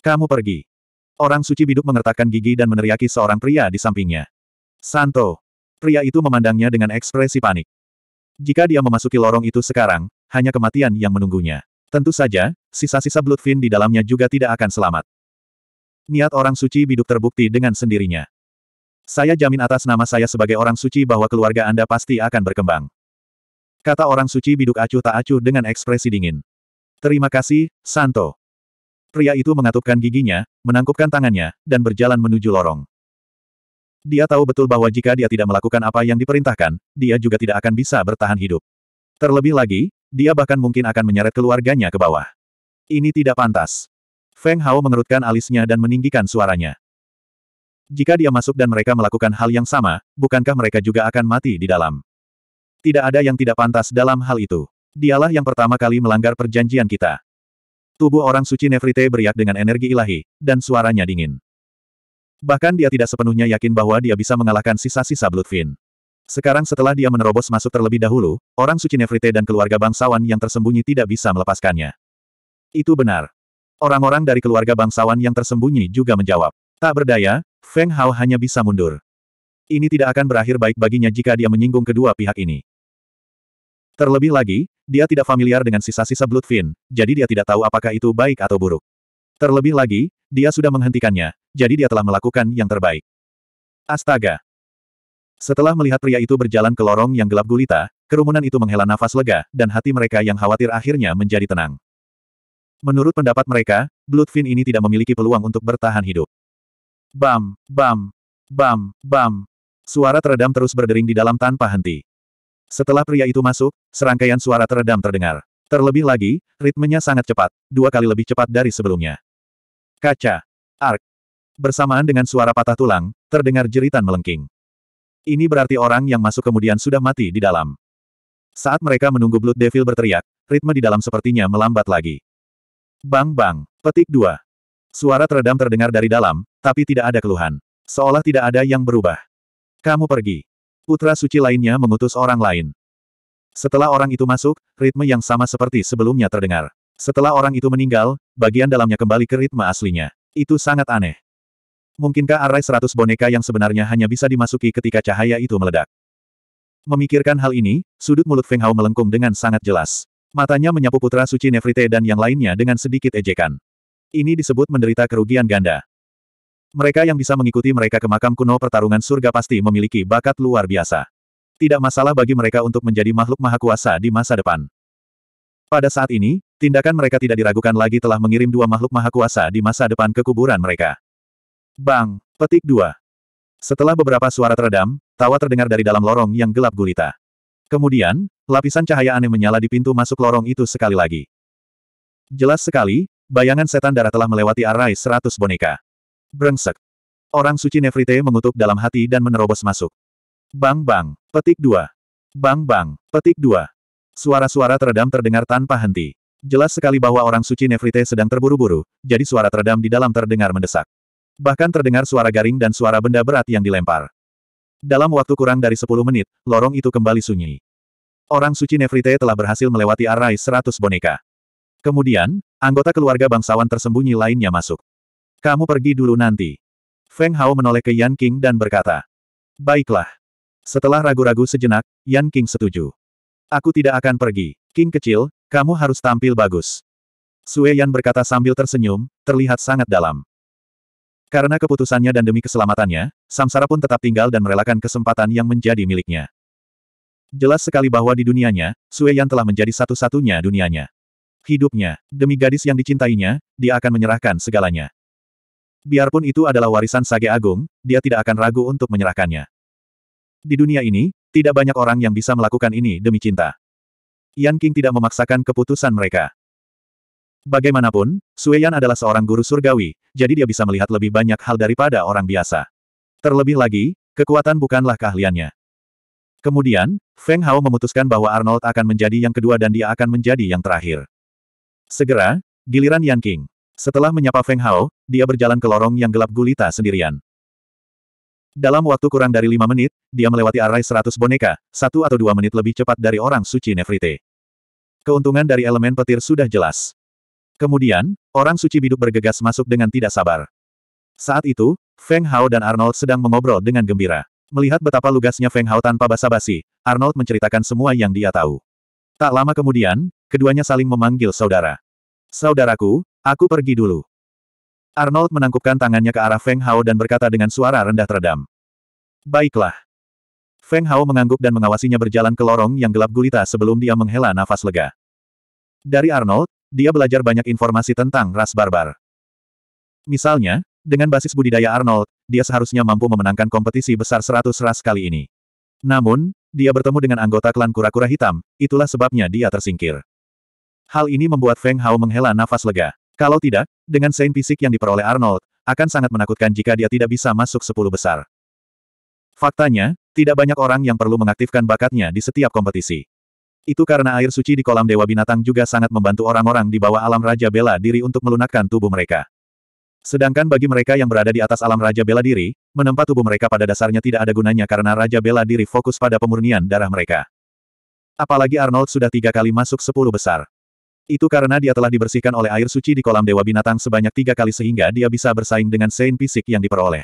Kamu pergi. Orang suci biduk mengertakkan gigi dan meneriaki seorang pria di sampingnya. Santo. Pria itu memandangnya dengan ekspresi panik. Jika dia memasuki lorong itu sekarang, hanya kematian yang menunggunya. Tentu saja, sisa-sisa Bloodfin di dalamnya juga tidak akan selamat. Niat orang suci biduk terbukti dengan sendirinya. Saya jamin atas nama saya sebagai orang suci bahwa keluarga Anda pasti akan berkembang. Kata orang suci biduk acuh tak acuh dengan ekspresi dingin. Terima kasih, Santo. Pria itu mengatupkan giginya, menangkupkan tangannya, dan berjalan menuju lorong. Dia tahu betul bahwa jika dia tidak melakukan apa yang diperintahkan, dia juga tidak akan bisa bertahan hidup. Terlebih lagi, dia bahkan mungkin akan menyeret keluarganya ke bawah. Ini tidak pantas. Feng Hao mengerutkan alisnya dan meninggikan suaranya. Jika dia masuk dan mereka melakukan hal yang sama, bukankah mereka juga akan mati di dalam? Tidak ada yang tidak pantas dalam hal itu. Dialah yang pertama kali melanggar perjanjian kita. Tubuh orang suci Nefrite beriak dengan energi ilahi, dan suaranya dingin. Bahkan dia tidak sepenuhnya yakin bahwa dia bisa mengalahkan sisa-sisa Bloodfin. Sekarang setelah dia menerobos masuk terlebih dahulu, orang suci Nefrite dan keluarga bangsawan yang tersembunyi tidak bisa melepaskannya. Itu benar. Orang-orang dari keluarga bangsawan yang tersembunyi juga menjawab. Tak berdaya, Feng Hao hanya bisa mundur. Ini tidak akan berakhir baik baginya jika dia menyinggung kedua pihak ini. Terlebih lagi, dia tidak familiar dengan sisa-sisa Bloodfin, jadi dia tidak tahu apakah itu baik atau buruk. Terlebih lagi, dia sudah menghentikannya, jadi dia telah melakukan yang terbaik. Astaga! Setelah melihat pria itu berjalan ke lorong yang gelap gulita, kerumunan itu menghela nafas lega, dan hati mereka yang khawatir akhirnya menjadi tenang. Menurut pendapat mereka, Bloodfin ini tidak memiliki peluang untuk bertahan hidup. Bam, bam, bam, bam. Suara teredam terus berdering di dalam tanpa henti. Setelah pria itu masuk, serangkaian suara teredam terdengar. Terlebih lagi, ritmenya sangat cepat, dua kali lebih cepat dari sebelumnya. Kaca. Ark. Bersamaan dengan suara patah tulang, terdengar jeritan melengking. Ini berarti orang yang masuk kemudian sudah mati di dalam. Saat mereka menunggu Blood Devil berteriak, ritme di dalam sepertinya melambat lagi. Bang bang, petik dua. Suara teredam terdengar dari dalam, tapi tidak ada keluhan. Seolah tidak ada yang berubah. Kamu pergi putra suci lainnya mengutus orang lain. Setelah orang itu masuk, ritme yang sama seperti sebelumnya terdengar. Setelah orang itu meninggal, bagian dalamnya kembali ke ritme aslinya. Itu sangat aneh. Mungkinkah arai seratus boneka yang sebenarnya hanya bisa dimasuki ketika cahaya itu meledak? Memikirkan hal ini, sudut mulut Feng Hao melengkung dengan sangat jelas. Matanya menyapu putra suci Nefrite dan yang lainnya dengan sedikit ejekan. Ini disebut menderita kerugian ganda. Mereka yang bisa mengikuti mereka ke makam kuno pertarungan surga pasti memiliki bakat luar biasa. Tidak masalah bagi mereka untuk menjadi makhluk maha kuasa di masa depan. Pada saat ini, tindakan mereka tidak diragukan lagi telah mengirim dua makhluk maha kuasa di masa depan ke kuburan mereka. Bang! Petik 2. Setelah beberapa suara teredam, tawa terdengar dari dalam lorong yang gelap gulita. Kemudian, lapisan cahaya aneh menyala di pintu masuk lorong itu sekali lagi. Jelas sekali, bayangan setan darah telah melewati arai seratus boneka. Brengsek. Orang suci Nefrite mengutuk dalam hati dan menerobos masuk. Bang-bang, petik dua. Bang-bang, petik dua. Suara-suara teredam terdengar tanpa henti. Jelas sekali bahwa orang suci Nefrite sedang terburu-buru, jadi suara teredam di dalam terdengar mendesak. Bahkan terdengar suara garing dan suara benda berat yang dilempar. Dalam waktu kurang dari 10 menit, lorong itu kembali sunyi. Orang suci Nefrite telah berhasil melewati arai 100 boneka. Kemudian, anggota keluarga bangsawan tersembunyi lainnya masuk. Kamu pergi dulu nanti. Feng Hao menoleh ke Yan King dan berkata. Baiklah. Setelah ragu-ragu sejenak, Yan King setuju. Aku tidak akan pergi. King kecil, kamu harus tampil bagus. Sue Yan berkata sambil tersenyum, terlihat sangat dalam. Karena keputusannya dan demi keselamatannya, Samsara pun tetap tinggal dan merelakan kesempatan yang menjadi miliknya. Jelas sekali bahwa di dunianya, Sue Yan telah menjadi satu-satunya dunianya. Hidupnya, demi gadis yang dicintainya, dia akan menyerahkan segalanya. Biarpun itu adalah warisan Sage Agung, dia tidak akan ragu untuk menyerahkannya. Di dunia ini, tidak banyak orang yang bisa melakukan ini demi cinta. Yan King tidak memaksakan keputusan mereka. Bagaimanapun, Sue Yan adalah seorang guru surgawi, jadi dia bisa melihat lebih banyak hal daripada orang biasa. Terlebih lagi, kekuatan bukanlah keahliannya. Kemudian, Feng Hao memutuskan bahwa Arnold akan menjadi yang kedua dan dia akan menjadi yang terakhir. Segera, giliran Yan King. Setelah menyapa Feng Hao, dia berjalan ke lorong yang gelap gulita sendirian. Dalam waktu kurang dari lima menit, dia melewati arai seratus boneka, satu atau dua menit lebih cepat dari orang suci Nefrite. Keuntungan dari elemen petir sudah jelas. Kemudian, orang suci biduk bergegas masuk dengan tidak sabar. Saat itu, Feng Hao dan Arnold sedang mengobrol dengan gembira. Melihat betapa lugasnya Feng Hao tanpa basa-basi, Arnold menceritakan semua yang dia tahu. Tak lama kemudian, keduanya saling memanggil saudara. Saudaraku, aku pergi dulu. Arnold menangkupkan tangannya ke arah Feng Hao dan berkata dengan suara rendah teredam. Baiklah. Feng Hao mengangguk dan mengawasinya berjalan ke lorong yang gelap gulita sebelum dia menghela nafas lega. Dari Arnold, dia belajar banyak informasi tentang ras barbar. Misalnya, dengan basis budidaya Arnold, dia seharusnya mampu memenangkan kompetisi besar 100 ras kali ini. Namun, dia bertemu dengan anggota klan kura-kura hitam, itulah sebabnya dia tersingkir. Hal ini membuat Feng Hao menghela nafas lega. Kalau tidak, dengan sein fisik yang diperoleh Arnold, akan sangat menakutkan jika dia tidak bisa masuk sepuluh besar. Faktanya, tidak banyak orang yang perlu mengaktifkan bakatnya di setiap kompetisi. Itu karena air suci di kolam Dewa Binatang juga sangat membantu orang-orang di bawah alam Raja Bela Diri untuk melunakkan tubuh mereka. Sedangkan bagi mereka yang berada di atas alam Raja Bela Diri, menempat tubuh mereka pada dasarnya tidak ada gunanya karena Raja Bela Diri fokus pada pemurnian darah mereka. Apalagi Arnold sudah tiga kali masuk sepuluh besar. Itu karena dia telah dibersihkan oleh air suci di kolam dewa binatang sebanyak tiga kali sehingga dia bisa bersaing dengan sein fisik yang diperoleh.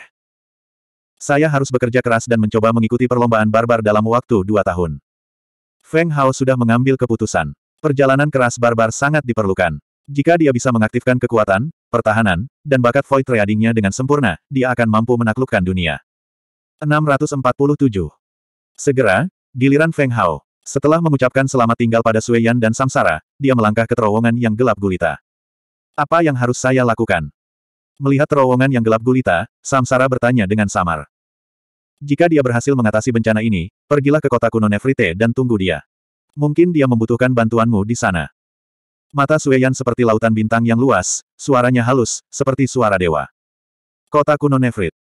Saya harus bekerja keras dan mencoba mengikuti perlombaan barbar dalam waktu dua tahun. Feng Hao sudah mengambil keputusan. Perjalanan keras barbar sangat diperlukan. Jika dia bisa mengaktifkan kekuatan, pertahanan, dan bakat void tradingnya dengan sempurna, dia akan mampu menaklukkan dunia. 647. Segera, giliran Feng Hao. Setelah mengucapkan selamat tinggal pada Sui dan Samsara, dia melangkah ke terowongan yang gelap gulita. Apa yang harus saya lakukan? Melihat terowongan yang gelap gulita, Samsara bertanya dengan samar. Jika dia berhasil mengatasi bencana ini, pergilah ke kota kuno Nefrite dan tunggu dia. Mungkin dia membutuhkan bantuanmu di sana. Mata Sueyan seperti lautan bintang yang luas, suaranya halus, seperti suara dewa. Kota kuno Nefrit.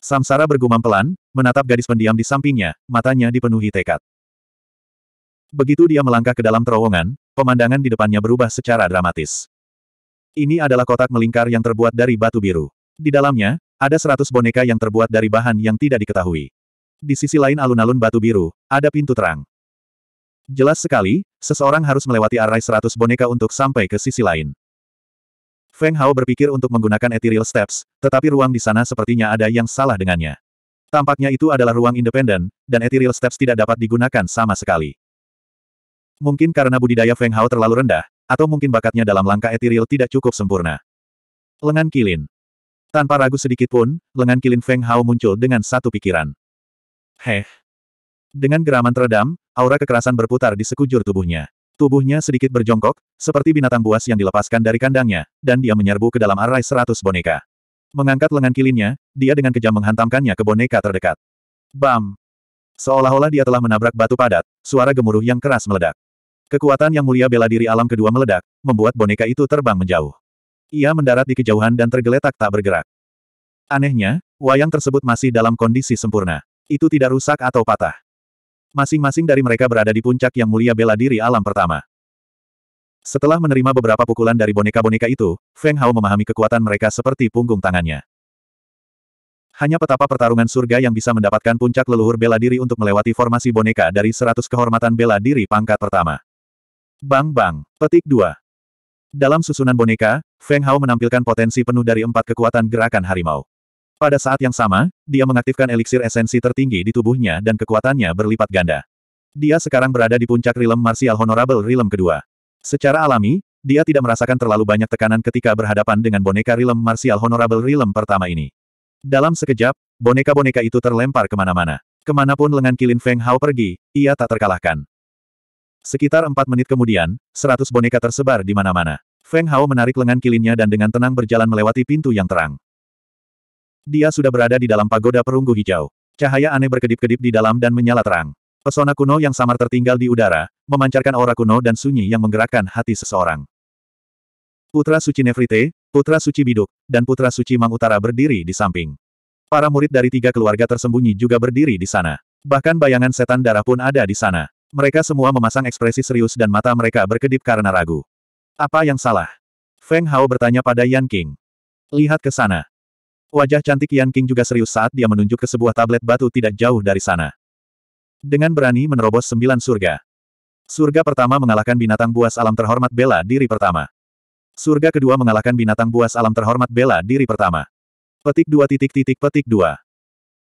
Samsara bergumam pelan, menatap gadis pendiam di sampingnya, matanya dipenuhi tekad. Begitu dia melangkah ke dalam terowongan, pemandangan di depannya berubah secara dramatis. Ini adalah kotak melingkar yang terbuat dari batu biru. Di dalamnya, ada seratus boneka yang terbuat dari bahan yang tidak diketahui. Di sisi lain alun-alun batu biru, ada pintu terang. Jelas sekali, seseorang harus melewati arai seratus boneka untuk sampai ke sisi lain. Feng Hao berpikir untuk menggunakan ethereal steps, tetapi ruang di sana sepertinya ada yang salah dengannya. Tampaknya itu adalah ruang independen, dan ethereal steps tidak dapat digunakan sama sekali. Mungkin karena budidaya Feng Hao terlalu rendah, atau mungkin bakatnya dalam langkah etiril tidak cukup sempurna. Lengan kilin. Tanpa ragu sedikit pun, lengan kilin Feng Hao muncul dengan satu pikiran. Heh. Dengan geraman teredam, aura kekerasan berputar di sekujur tubuhnya. Tubuhnya sedikit berjongkok, seperti binatang buas yang dilepaskan dari kandangnya, dan dia menyerbu ke dalam arai seratus boneka. Mengangkat lengan kilinnya, dia dengan kejam menghantamkannya ke boneka terdekat. Bam! Seolah-olah dia telah menabrak batu padat, suara gemuruh yang keras meledak. Kekuatan yang mulia bela diri alam kedua meledak, membuat boneka itu terbang menjauh. Ia mendarat di kejauhan dan tergeletak tak bergerak. Anehnya, wayang tersebut masih dalam kondisi sempurna. Itu tidak rusak atau patah. Masing-masing dari mereka berada di puncak yang mulia bela diri alam pertama. Setelah menerima beberapa pukulan dari boneka-boneka itu, Feng Hao memahami kekuatan mereka seperti punggung tangannya. Hanya petapa pertarungan surga yang bisa mendapatkan puncak leluhur bela diri untuk melewati formasi boneka dari 100 kehormatan bela diri pangkat pertama. Bang Bang. Petik 2. Dalam susunan boneka, Feng Hao menampilkan potensi penuh dari empat kekuatan gerakan harimau. Pada saat yang sama, dia mengaktifkan eliksir esensi tertinggi di tubuhnya dan kekuatannya berlipat ganda. Dia sekarang berada di puncak rilem martial honorable rilem kedua. Secara alami, dia tidak merasakan terlalu banyak tekanan ketika berhadapan dengan boneka rilem martial honorable rilem pertama ini. Dalam sekejap, boneka-boneka itu terlempar kemana-mana. Kemanapun lengan kilin Feng Hao pergi, ia tak terkalahkan. Sekitar empat menit kemudian, seratus boneka tersebar di mana-mana. Feng Hao menarik lengan kilinnya dan dengan tenang berjalan melewati pintu yang terang. Dia sudah berada di dalam pagoda perunggu hijau. Cahaya aneh berkedip-kedip di dalam dan menyala terang. Pesona kuno yang samar tertinggal di udara, memancarkan aura kuno dan sunyi yang menggerakkan hati seseorang. Putra Suci Nefrite, Putra Suci Biduk, dan Putra Suci Mang Utara berdiri di samping. Para murid dari tiga keluarga tersembunyi juga berdiri di sana. Bahkan bayangan setan darah pun ada di sana. Mereka semua memasang ekspresi serius dan mata mereka berkedip karena ragu. Apa yang salah? Feng Hao bertanya pada Yan King. Lihat ke sana. Wajah cantik Yan King juga serius saat dia menunjuk ke sebuah tablet batu tidak jauh dari sana. Dengan berani menerobos sembilan surga. Surga pertama mengalahkan binatang buas alam terhormat bela diri pertama. Surga kedua mengalahkan binatang buas alam terhormat bela diri pertama. Petik dua titik titik petik dua.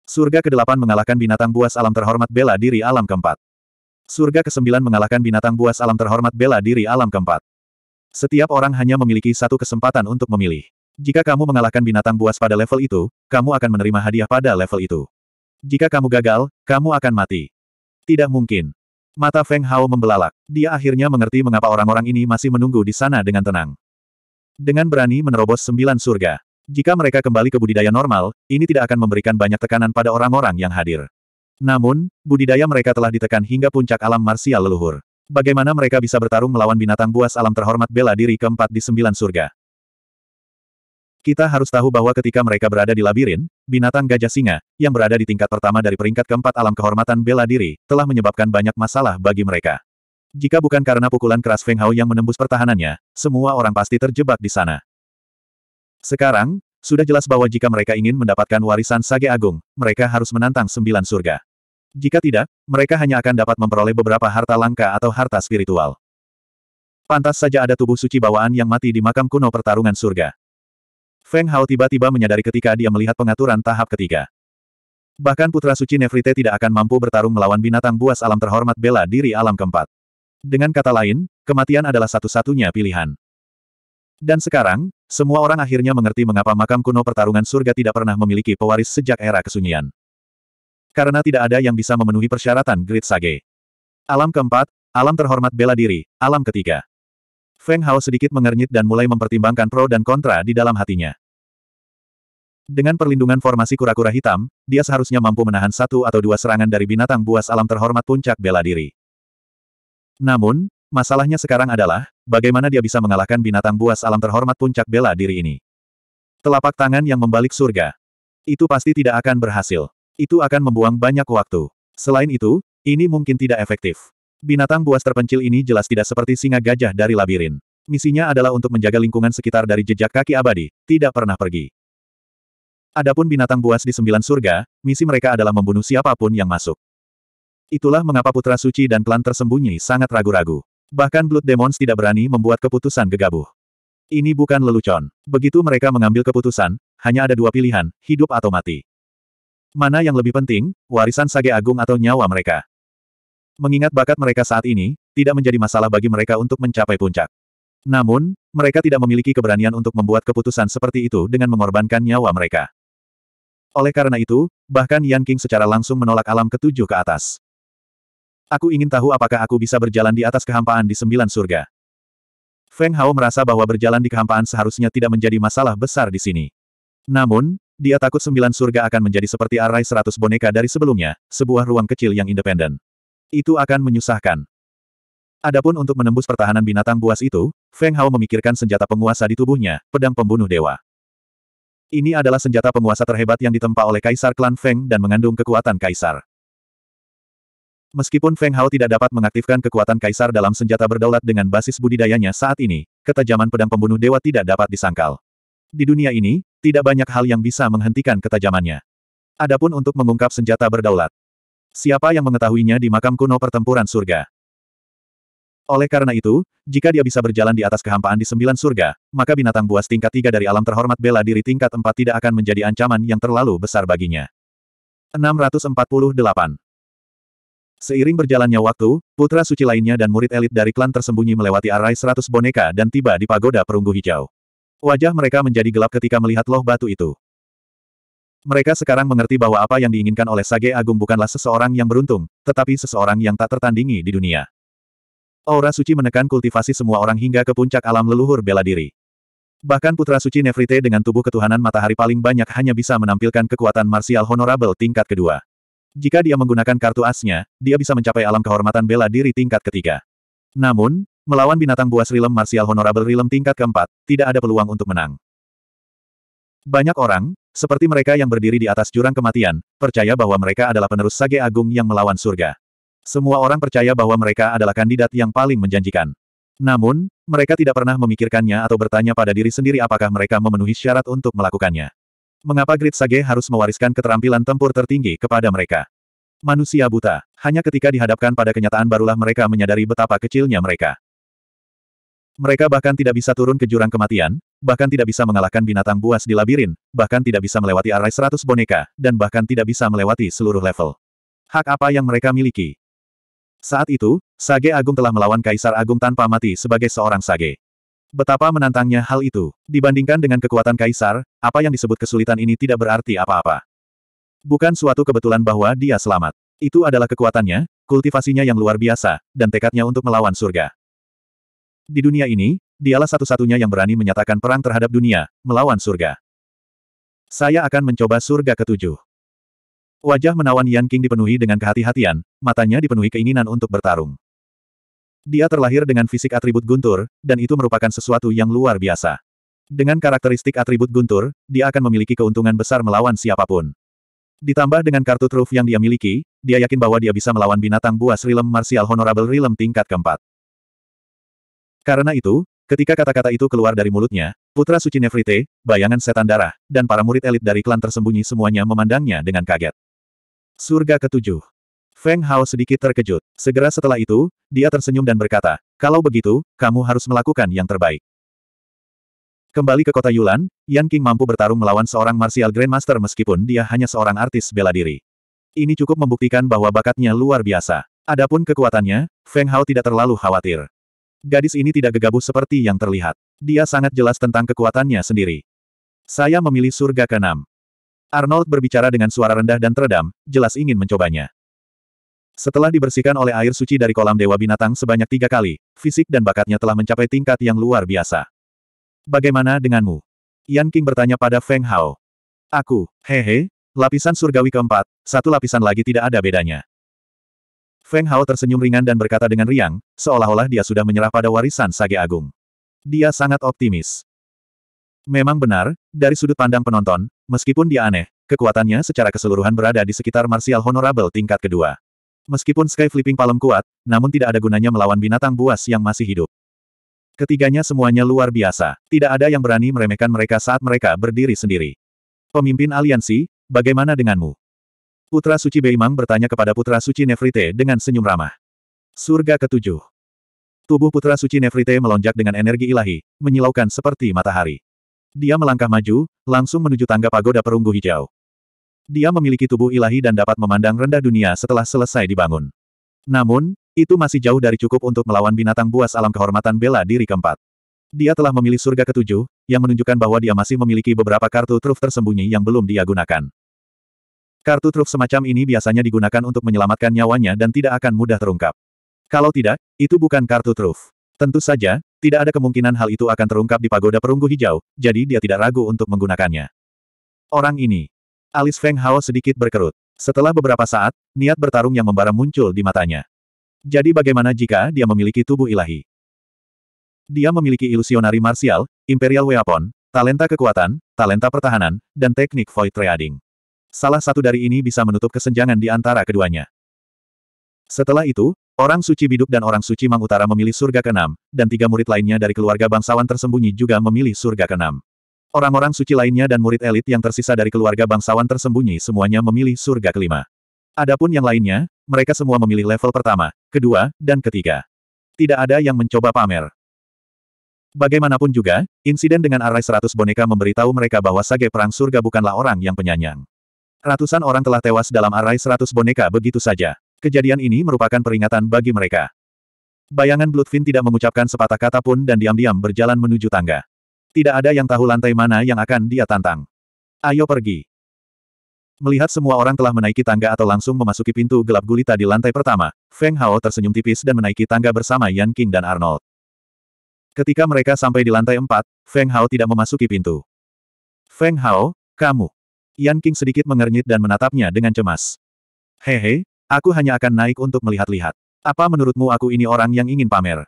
Surga kedelapan mengalahkan binatang buas alam terhormat bela diri alam keempat. Surga kesembilan mengalahkan binatang buas alam terhormat bela diri alam keempat. Setiap orang hanya memiliki satu kesempatan untuk memilih. Jika kamu mengalahkan binatang buas pada level itu, kamu akan menerima hadiah pada level itu. Jika kamu gagal, kamu akan mati. Tidak mungkin. Mata Feng Hao membelalak. Dia akhirnya mengerti mengapa orang-orang ini masih menunggu di sana dengan tenang. Dengan berani menerobos sembilan surga. Jika mereka kembali ke budidaya normal, ini tidak akan memberikan banyak tekanan pada orang-orang yang hadir. Namun, budidaya mereka telah ditekan hingga puncak alam marsial leluhur. Bagaimana mereka bisa bertarung melawan binatang buas alam terhormat bela diri keempat di sembilan surga? Kita harus tahu bahwa ketika mereka berada di labirin, binatang gajah singa, yang berada di tingkat pertama dari peringkat keempat alam kehormatan bela diri, telah menyebabkan banyak masalah bagi mereka. Jika bukan karena pukulan keras Feng Hao yang menembus pertahanannya, semua orang pasti terjebak di sana. Sekarang, sudah jelas bahwa jika mereka ingin mendapatkan warisan Sage Agung, mereka harus menantang sembilan surga. Jika tidak, mereka hanya akan dapat memperoleh beberapa harta langka atau harta spiritual. Pantas saja ada tubuh suci bawaan yang mati di makam kuno pertarungan surga. Feng Hao tiba-tiba menyadari ketika dia melihat pengaturan tahap ketiga. Bahkan putra suci Nefrite tidak akan mampu bertarung melawan binatang buas alam terhormat bela diri alam keempat. Dengan kata lain, kematian adalah satu-satunya pilihan. Dan sekarang, semua orang akhirnya mengerti mengapa makam kuno pertarungan surga tidak pernah memiliki pewaris sejak era kesunyian. Karena tidak ada yang bisa memenuhi persyaratan Grid Sage. Alam keempat, alam terhormat bela diri, alam ketiga. Feng Hao sedikit mengernyit dan mulai mempertimbangkan pro dan kontra di dalam hatinya. Dengan perlindungan formasi kura-kura hitam, dia seharusnya mampu menahan satu atau dua serangan dari binatang buas alam terhormat puncak bela diri. Namun, Masalahnya sekarang adalah, bagaimana dia bisa mengalahkan binatang buas alam terhormat puncak bela diri ini. Telapak tangan yang membalik surga. Itu pasti tidak akan berhasil. Itu akan membuang banyak waktu. Selain itu, ini mungkin tidak efektif. Binatang buas terpencil ini jelas tidak seperti singa gajah dari labirin. Misinya adalah untuk menjaga lingkungan sekitar dari jejak kaki abadi, tidak pernah pergi. Adapun binatang buas di sembilan surga, misi mereka adalah membunuh siapapun yang masuk. Itulah mengapa Putra Suci dan klan tersembunyi sangat ragu-ragu. Bahkan Blood Demons tidak berani membuat keputusan gegabah. Ini bukan lelucon. Begitu mereka mengambil keputusan, hanya ada dua pilihan, hidup atau mati. Mana yang lebih penting, warisan Sage Agung atau nyawa mereka? Mengingat bakat mereka saat ini, tidak menjadi masalah bagi mereka untuk mencapai puncak. Namun, mereka tidak memiliki keberanian untuk membuat keputusan seperti itu dengan mengorbankan nyawa mereka. Oleh karena itu, bahkan Yan King secara langsung menolak alam ketujuh ke atas. Aku ingin tahu apakah aku bisa berjalan di atas kehampaan di sembilan surga. Feng Hao merasa bahwa berjalan di kehampaan seharusnya tidak menjadi masalah besar di sini. Namun, dia takut sembilan surga akan menjadi seperti arai seratus boneka dari sebelumnya, sebuah ruang kecil yang independen. Itu akan menyusahkan. Adapun untuk menembus pertahanan binatang buas itu, Feng Hao memikirkan senjata penguasa di tubuhnya, pedang pembunuh dewa. Ini adalah senjata penguasa terhebat yang ditempa oleh Kaisar Klan Feng dan mengandung kekuatan Kaisar. Meskipun Feng Hao tidak dapat mengaktifkan kekuatan kaisar dalam senjata berdaulat dengan basis budidayanya saat ini, ketajaman pedang pembunuh dewa tidak dapat disangkal. Di dunia ini, tidak banyak hal yang bisa menghentikan ketajamannya. Adapun untuk mengungkap senjata berdaulat. Siapa yang mengetahuinya di makam kuno pertempuran surga? Oleh karena itu, jika dia bisa berjalan di atas kehampaan di sembilan surga, maka binatang buas tingkat tiga dari alam terhormat bela diri tingkat empat tidak akan menjadi ancaman yang terlalu besar baginya. 648 Seiring berjalannya waktu, putra suci lainnya dan murid elit dari klan tersembunyi melewati arai seratus boneka dan tiba di pagoda perunggu hijau. Wajah mereka menjadi gelap ketika melihat loh batu itu. Mereka sekarang mengerti bahwa apa yang diinginkan oleh Sage Agung bukanlah seseorang yang beruntung, tetapi seseorang yang tak tertandingi di dunia. Aura suci menekan kultivasi semua orang hingga ke puncak alam leluhur bela diri. Bahkan putra suci Nefrite dengan tubuh ketuhanan matahari paling banyak hanya bisa menampilkan kekuatan martial honorable tingkat kedua. Jika dia menggunakan kartu asnya, dia bisa mencapai alam kehormatan bela diri tingkat ketiga. Namun, melawan binatang buas Rilem Martial Honorable Rilem tingkat keempat, tidak ada peluang untuk menang. Banyak orang, seperti mereka yang berdiri di atas jurang kematian, percaya bahwa mereka adalah penerus Sage Agung yang melawan surga. Semua orang percaya bahwa mereka adalah kandidat yang paling menjanjikan. Namun, mereka tidak pernah memikirkannya atau bertanya pada diri sendiri apakah mereka memenuhi syarat untuk melakukannya. Mengapa Grid Sage harus mewariskan keterampilan tempur tertinggi kepada mereka? Manusia buta, hanya ketika dihadapkan pada kenyataan barulah mereka menyadari betapa kecilnya mereka. Mereka bahkan tidak bisa turun ke jurang kematian, bahkan tidak bisa mengalahkan binatang buas di labirin, bahkan tidak bisa melewati arai 100 boneka, dan bahkan tidak bisa melewati seluruh level. Hak apa yang mereka miliki? Saat itu, Sage Agung telah melawan Kaisar Agung tanpa mati sebagai seorang Sage. Betapa menantangnya hal itu. Dibandingkan dengan kekuatan kaisar, apa yang disebut kesulitan ini tidak berarti apa-apa. Bukan suatu kebetulan bahwa dia selamat. Itu adalah kekuatannya, kultivasinya yang luar biasa, dan tekadnya untuk melawan surga. Di dunia ini, dialah satu-satunya yang berani menyatakan perang terhadap dunia, melawan surga. Saya akan mencoba surga ketujuh. Wajah menawan Yan King dipenuhi dengan kehati-hatian, matanya dipenuhi keinginan untuk bertarung. Dia terlahir dengan fisik atribut guntur, dan itu merupakan sesuatu yang luar biasa. Dengan karakteristik atribut guntur, dia akan memiliki keuntungan besar melawan siapapun. Ditambah dengan kartu truf yang dia miliki, dia yakin bahwa dia bisa melawan binatang buas Rilem Martial Honorable Rilem tingkat keempat. Karena itu, ketika kata-kata itu keluar dari mulutnya, Putra Suci Nefrite, bayangan setan darah, dan para murid elit dari klan tersembunyi semuanya memandangnya dengan kaget. Surga ketujuh. Feng Hao sedikit terkejut. Segera setelah itu, dia tersenyum dan berkata, kalau begitu, kamu harus melakukan yang terbaik. Kembali ke kota Yulan, Yan King mampu bertarung melawan seorang martial grandmaster meskipun dia hanya seorang artis bela diri. Ini cukup membuktikan bahwa bakatnya luar biasa. Adapun kekuatannya, Feng Hao tidak terlalu khawatir. Gadis ini tidak gegabah seperti yang terlihat. Dia sangat jelas tentang kekuatannya sendiri. Saya memilih surga Keenam. Arnold berbicara dengan suara rendah dan teredam, jelas ingin mencobanya. Setelah dibersihkan oleh air suci dari kolam dewa binatang sebanyak tiga kali, fisik dan bakatnya telah mencapai tingkat yang luar biasa. Bagaimana denganmu? Yan King bertanya pada Feng Hao. Aku, hehe, lapisan surgawi keempat, satu lapisan lagi tidak ada bedanya. Feng Hao tersenyum ringan dan berkata dengan riang, seolah-olah dia sudah menyerah pada warisan Sage Agung. Dia sangat optimis. Memang benar, dari sudut pandang penonton, meskipun dia aneh, kekuatannya secara keseluruhan berada di sekitar martial honorable tingkat kedua. Meskipun Sky Flipping Palem kuat, namun tidak ada gunanya melawan binatang buas yang masih hidup. Ketiganya semuanya luar biasa. Tidak ada yang berani meremehkan mereka saat mereka berdiri sendiri. Pemimpin aliansi, bagaimana denganmu? Putra Suci Beimang bertanya kepada Putra Suci Nefrite dengan senyum ramah. Surga ketujuh. Tubuh Putra Suci Nefrite melonjak dengan energi ilahi, menyilaukan seperti matahari. Dia melangkah maju, langsung menuju tangga pagoda perunggu hijau. Dia memiliki tubuh ilahi dan dapat memandang rendah dunia setelah selesai dibangun. Namun, itu masih jauh dari cukup untuk melawan binatang buas alam kehormatan bela diri keempat. Dia telah memilih surga ketujuh, yang menunjukkan bahwa dia masih memiliki beberapa kartu truf tersembunyi yang belum dia gunakan. Kartu truf semacam ini biasanya digunakan untuk menyelamatkan nyawanya dan tidak akan mudah terungkap. Kalau tidak, itu bukan kartu truf. Tentu saja, tidak ada kemungkinan hal itu akan terungkap di pagoda perunggu hijau, jadi dia tidak ragu untuk menggunakannya. Orang ini, Alis Feng Hao sedikit berkerut. Setelah beberapa saat, niat bertarung yang membara muncul di matanya. Jadi bagaimana jika dia memiliki tubuh ilahi? Dia memiliki ilusionari martial, imperial weapon, talenta kekuatan, talenta pertahanan, dan teknik void trading. Salah satu dari ini bisa menutup kesenjangan di antara keduanya. Setelah itu, orang suci Biduk dan orang suci Mang Utara memilih surga keenam, dan tiga murid lainnya dari keluarga bangsawan tersembunyi juga memilih surga keenam. Orang-orang suci lainnya dan murid elit yang tersisa dari keluarga bangsawan tersembunyi semuanya memilih surga kelima. Adapun yang lainnya, mereka semua memilih level pertama, kedua, dan ketiga. Tidak ada yang mencoba pamer. Bagaimanapun juga, insiden dengan arai seratus boneka memberitahu mereka bahwa sage perang surga bukanlah orang yang penyanyang. Ratusan orang telah tewas dalam arai seratus boneka begitu saja. Kejadian ini merupakan peringatan bagi mereka. Bayangan Bloodfin tidak mengucapkan sepatah kata pun dan diam-diam berjalan menuju tangga. Tidak ada yang tahu lantai mana yang akan dia tantang. Ayo pergi. Melihat semua orang telah menaiki tangga atau langsung memasuki pintu gelap gulita di lantai pertama, Feng Hao tersenyum tipis dan menaiki tangga bersama Yan King dan Arnold. Ketika mereka sampai di lantai empat, Feng Hao tidak memasuki pintu. Feng Hao, kamu. Yan King sedikit mengernyit dan menatapnya dengan cemas. Hehe, aku hanya akan naik untuk melihat-lihat. Apa menurutmu aku ini orang yang ingin pamer?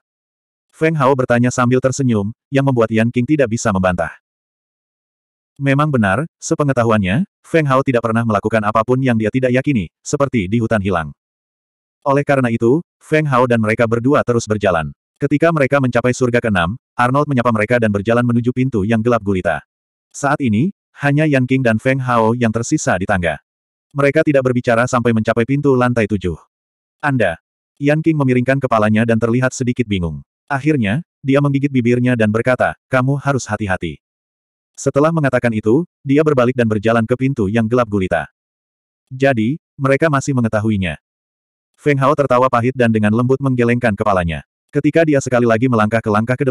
Feng Hao bertanya sambil tersenyum, yang membuat Yan King tidak bisa membantah. Memang benar, sepengetahuannya, Feng Hao tidak pernah melakukan apapun yang dia tidak yakini, seperti di hutan hilang. Oleh karena itu, Feng Hao dan mereka berdua terus berjalan. Ketika mereka mencapai surga ke Arnold menyapa mereka dan berjalan menuju pintu yang gelap gulita. Saat ini, hanya Yan King dan Feng Hao yang tersisa di tangga. Mereka tidak berbicara sampai mencapai pintu lantai tujuh. Anda. Yan King memiringkan kepalanya dan terlihat sedikit bingung. Akhirnya, dia menggigit bibirnya dan berkata, kamu harus hati-hati. Setelah mengatakan itu, dia berbalik dan berjalan ke pintu yang gelap gulita. Jadi, mereka masih mengetahuinya. Feng Hao tertawa pahit dan dengan lembut menggelengkan kepalanya. Ketika dia sekali lagi melangkah ke langkah ke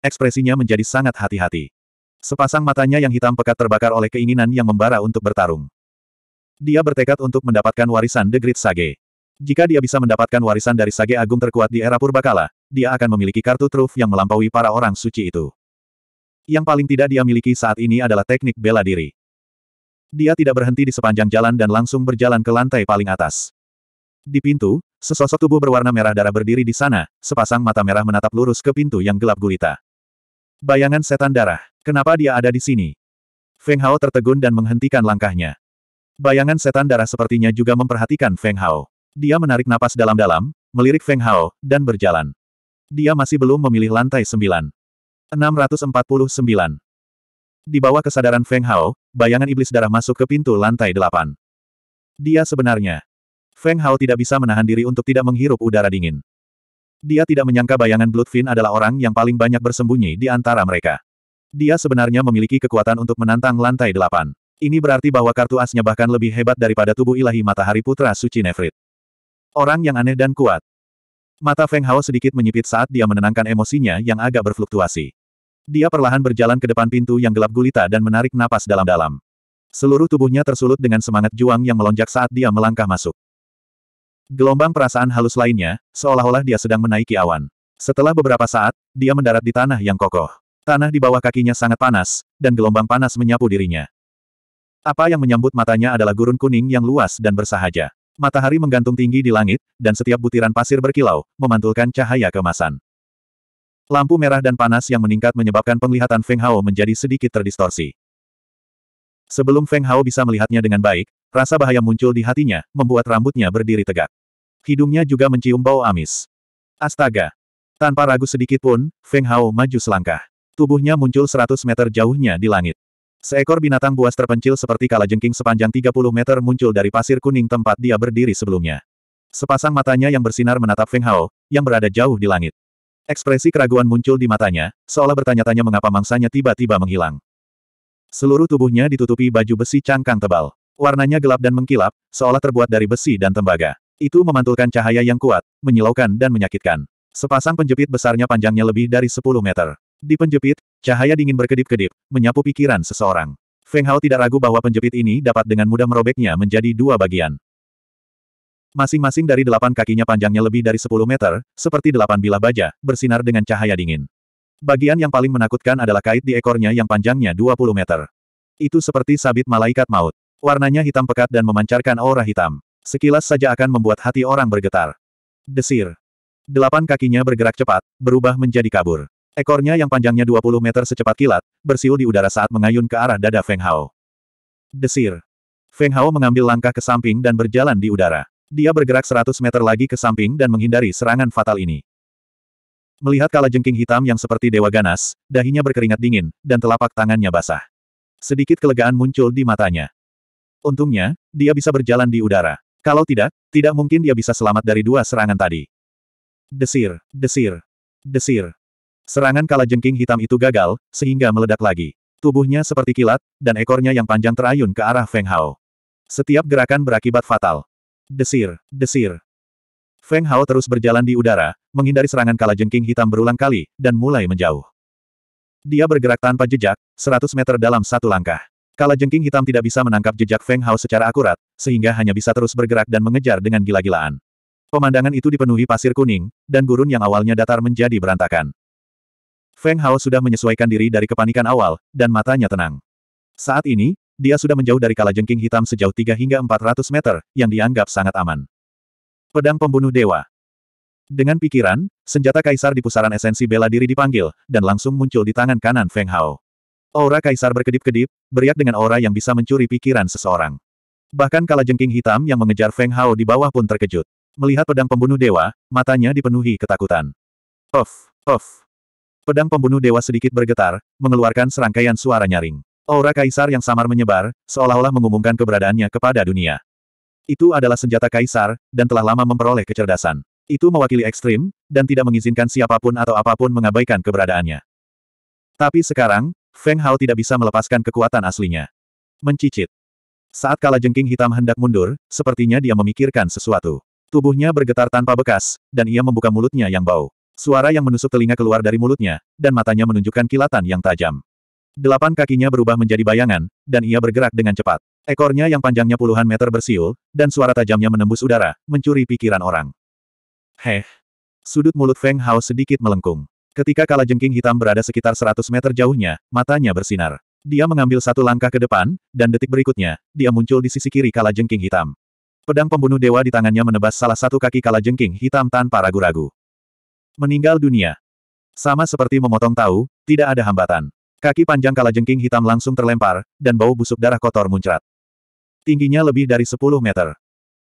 ekspresinya menjadi sangat hati-hati. Sepasang matanya yang hitam pekat terbakar oleh keinginan yang membara untuk bertarung. Dia bertekad untuk mendapatkan warisan The Great Sage. Jika dia bisa mendapatkan warisan dari Sage Agung terkuat di era purbakala, dia akan memiliki kartu truf yang melampaui para orang suci itu. Yang paling tidak dia miliki saat ini adalah teknik bela diri. Dia tidak berhenti di sepanjang jalan dan langsung berjalan ke lantai paling atas. Di pintu, sesosok tubuh berwarna merah darah berdiri di sana, sepasang mata merah menatap lurus ke pintu yang gelap gulita. Bayangan setan darah, kenapa dia ada di sini? Feng Hao tertegun dan menghentikan langkahnya. Bayangan setan darah sepertinya juga memperhatikan Feng Hao. Dia menarik napas dalam-dalam, melirik Feng Hao, dan berjalan. Dia masih belum memilih lantai sembilan. 649. Di bawah kesadaran Feng Hao, bayangan iblis darah masuk ke pintu lantai delapan. Dia sebenarnya. Feng Hao tidak bisa menahan diri untuk tidak menghirup udara dingin. Dia tidak menyangka bayangan Bloodfin adalah orang yang paling banyak bersembunyi di antara mereka. Dia sebenarnya memiliki kekuatan untuk menantang lantai delapan. Ini berarti bahwa kartu asnya bahkan lebih hebat daripada tubuh ilahi matahari putra suci Nefrit. Orang yang aneh dan kuat. Mata Feng Hao sedikit menyipit saat dia menenangkan emosinya yang agak berfluktuasi. Dia perlahan berjalan ke depan pintu yang gelap gulita dan menarik napas dalam-dalam. Seluruh tubuhnya tersulut dengan semangat juang yang melonjak saat dia melangkah masuk. Gelombang perasaan halus lainnya, seolah-olah dia sedang menaiki awan. Setelah beberapa saat, dia mendarat di tanah yang kokoh. Tanah di bawah kakinya sangat panas, dan gelombang panas menyapu dirinya. Apa yang menyambut matanya adalah gurun kuning yang luas dan bersahaja. Matahari menggantung tinggi di langit, dan setiap butiran pasir berkilau, memantulkan cahaya kemasan. Lampu merah dan panas yang meningkat menyebabkan penglihatan Feng Hao menjadi sedikit terdistorsi. Sebelum Feng Hao bisa melihatnya dengan baik, rasa bahaya muncul di hatinya, membuat rambutnya berdiri tegak. Hidungnya juga mencium bau amis. Astaga! Tanpa ragu sedikit pun, Feng Hao maju selangkah. Tubuhnya muncul 100 meter jauhnya di langit. Seekor binatang buas terpencil seperti kala jengking sepanjang 30 meter muncul dari pasir kuning tempat dia berdiri sebelumnya. Sepasang matanya yang bersinar menatap Feng Hao, yang berada jauh di langit. Ekspresi keraguan muncul di matanya, seolah bertanya-tanya mengapa mangsanya tiba-tiba menghilang. Seluruh tubuhnya ditutupi baju besi cangkang tebal. Warnanya gelap dan mengkilap, seolah terbuat dari besi dan tembaga. Itu memantulkan cahaya yang kuat, menyilaukan dan menyakitkan. Sepasang penjepit besarnya panjangnya lebih dari 10 meter. Di penjepit, Cahaya dingin berkedip-kedip, menyapu pikiran seseorang. Feng Hao tidak ragu bahwa penjepit ini dapat dengan mudah merobeknya menjadi dua bagian. Masing-masing dari delapan kakinya panjangnya lebih dari sepuluh meter, seperti delapan bilah baja, bersinar dengan cahaya dingin. Bagian yang paling menakutkan adalah kait di ekornya yang panjangnya 20 meter. Itu seperti sabit malaikat maut. Warnanya hitam pekat dan memancarkan aura hitam. Sekilas saja akan membuat hati orang bergetar. Desir. Delapan kakinya bergerak cepat, berubah menjadi kabur. Ekornya yang panjangnya 20 meter secepat kilat, bersiul di udara saat mengayun ke arah dada Feng Hao. Desir. Feng Hao mengambil langkah ke samping dan berjalan di udara. Dia bergerak 100 meter lagi ke samping dan menghindari serangan fatal ini. Melihat kala jengking hitam yang seperti dewa ganas, dahinya berkeringat dingin, dan telapak tangannya basah. Sedikit kelegaan muncul di matanya. Untungnya, dia bisa berjalan di udara. Kalau tidak, tidak mungkin dia bisa selamat dari dua serangan tadi. Desir, desir, desir. Serangan kalajengking hitam itu gagal, sehingga meledak lagi. Tubuhnya seperti kilat, dan ekornya yang panjang terayun ke arah Feng Hao. Setiap gerakan berakibat fatal. Desir, desir. Feng Hao terus berjalan di udara, menghindari serangan kalajengking hitam berulang kali, dan mulai menjauh. Dia bergerak tanpa jejak, 100 meter dalam satu langkah. Kalajengking hitam tidak bisa menangkap jejak Feng Hao secara akurat, sehingga hanya bisa terus bergerak dan mengejar dengan gila-gilaan. Pemandangan itu dipenuhi pasir kuning, dan gurun yang awalnya datar menjadi berantakan. Feng Hao sudah menyesuaikan diri dari kepanikan awal, dan matanya tenang. Saat ini, dia sudah menjauh dari kalajengking hitam sejauh 3 hingga 400 meter, yang dianggap sangat aman. Pedang Pembunuh Dewa Dengan pikiran, senjata kaisar di pusaran esensi bela diri dipanggil, dan langsung muncul di tangan kanan Feng Hao. Aura kaisar berkedip-kedip, beriak dengan aura yang bisa mencuri pikiran seseorang. Bahkan kalajengking hitam yang mengejar Feng Hao di bawah pun terkejut. Melihat pedang pembunuh dewa, matanya dipenuhi ketakutan. Of, of, Pedang pembunuh dewa sedikit bergetar, mengeluarkan serangkaian suara nyaring. Aura kaisar yang samar menyebar, seolah-olah mengumumkan keberadaannya kepada dunia. Itu adalah senjata kaisar, dan telah lama memperoleh kecerdasan. Itu mewakili ekstrim, dan tidak mengizinkan siapapun atau apapun mengabaikan keberadaannya. Tapi sekarang, Feng Hao tidak bisa melepaskan kekuatan aslinya. Mencicit. Saat kala jengking hitam hendak mundur, sepertinya dia memikirkan sesuatu. Tubuhnya bergetar tanpa bekas, dan ia membuka mulutnya yang bau. Suara yang menusuk telinga keluar dari mulutnya, dan matanya menunjukkan kilatan yang tajam. Delapan kakinya berubah menjadi bayangan, dan ia bergerak dengan cepat. Ekornya yang panjangnya puluhan meter bersiul, dan suara tajamnya menembus udara, mencuri pikiran orang. Heh. Sudut mulut Feng Hao sedikit melengkung. Ketika Jengking hitam berada sekitar 100 meter jauhnya, matanya bersinar. Dia mengambil satu langkah ke depan, dan detik berikutnya, dia muncul di sisi kiri Jengking hitam. Pedang pembunuh dewa di tangannya menebas salah satu kaki Jengking hitam tanpa ragu-ragu. Meninggal dunia. Sama seperti memotong tahu, tidak ada hambatan. Kaki panjang kalajengking hitam langsung terlempar, dan bau busuk darah kotor muncrat. Tingginya lebih dari 10 meter.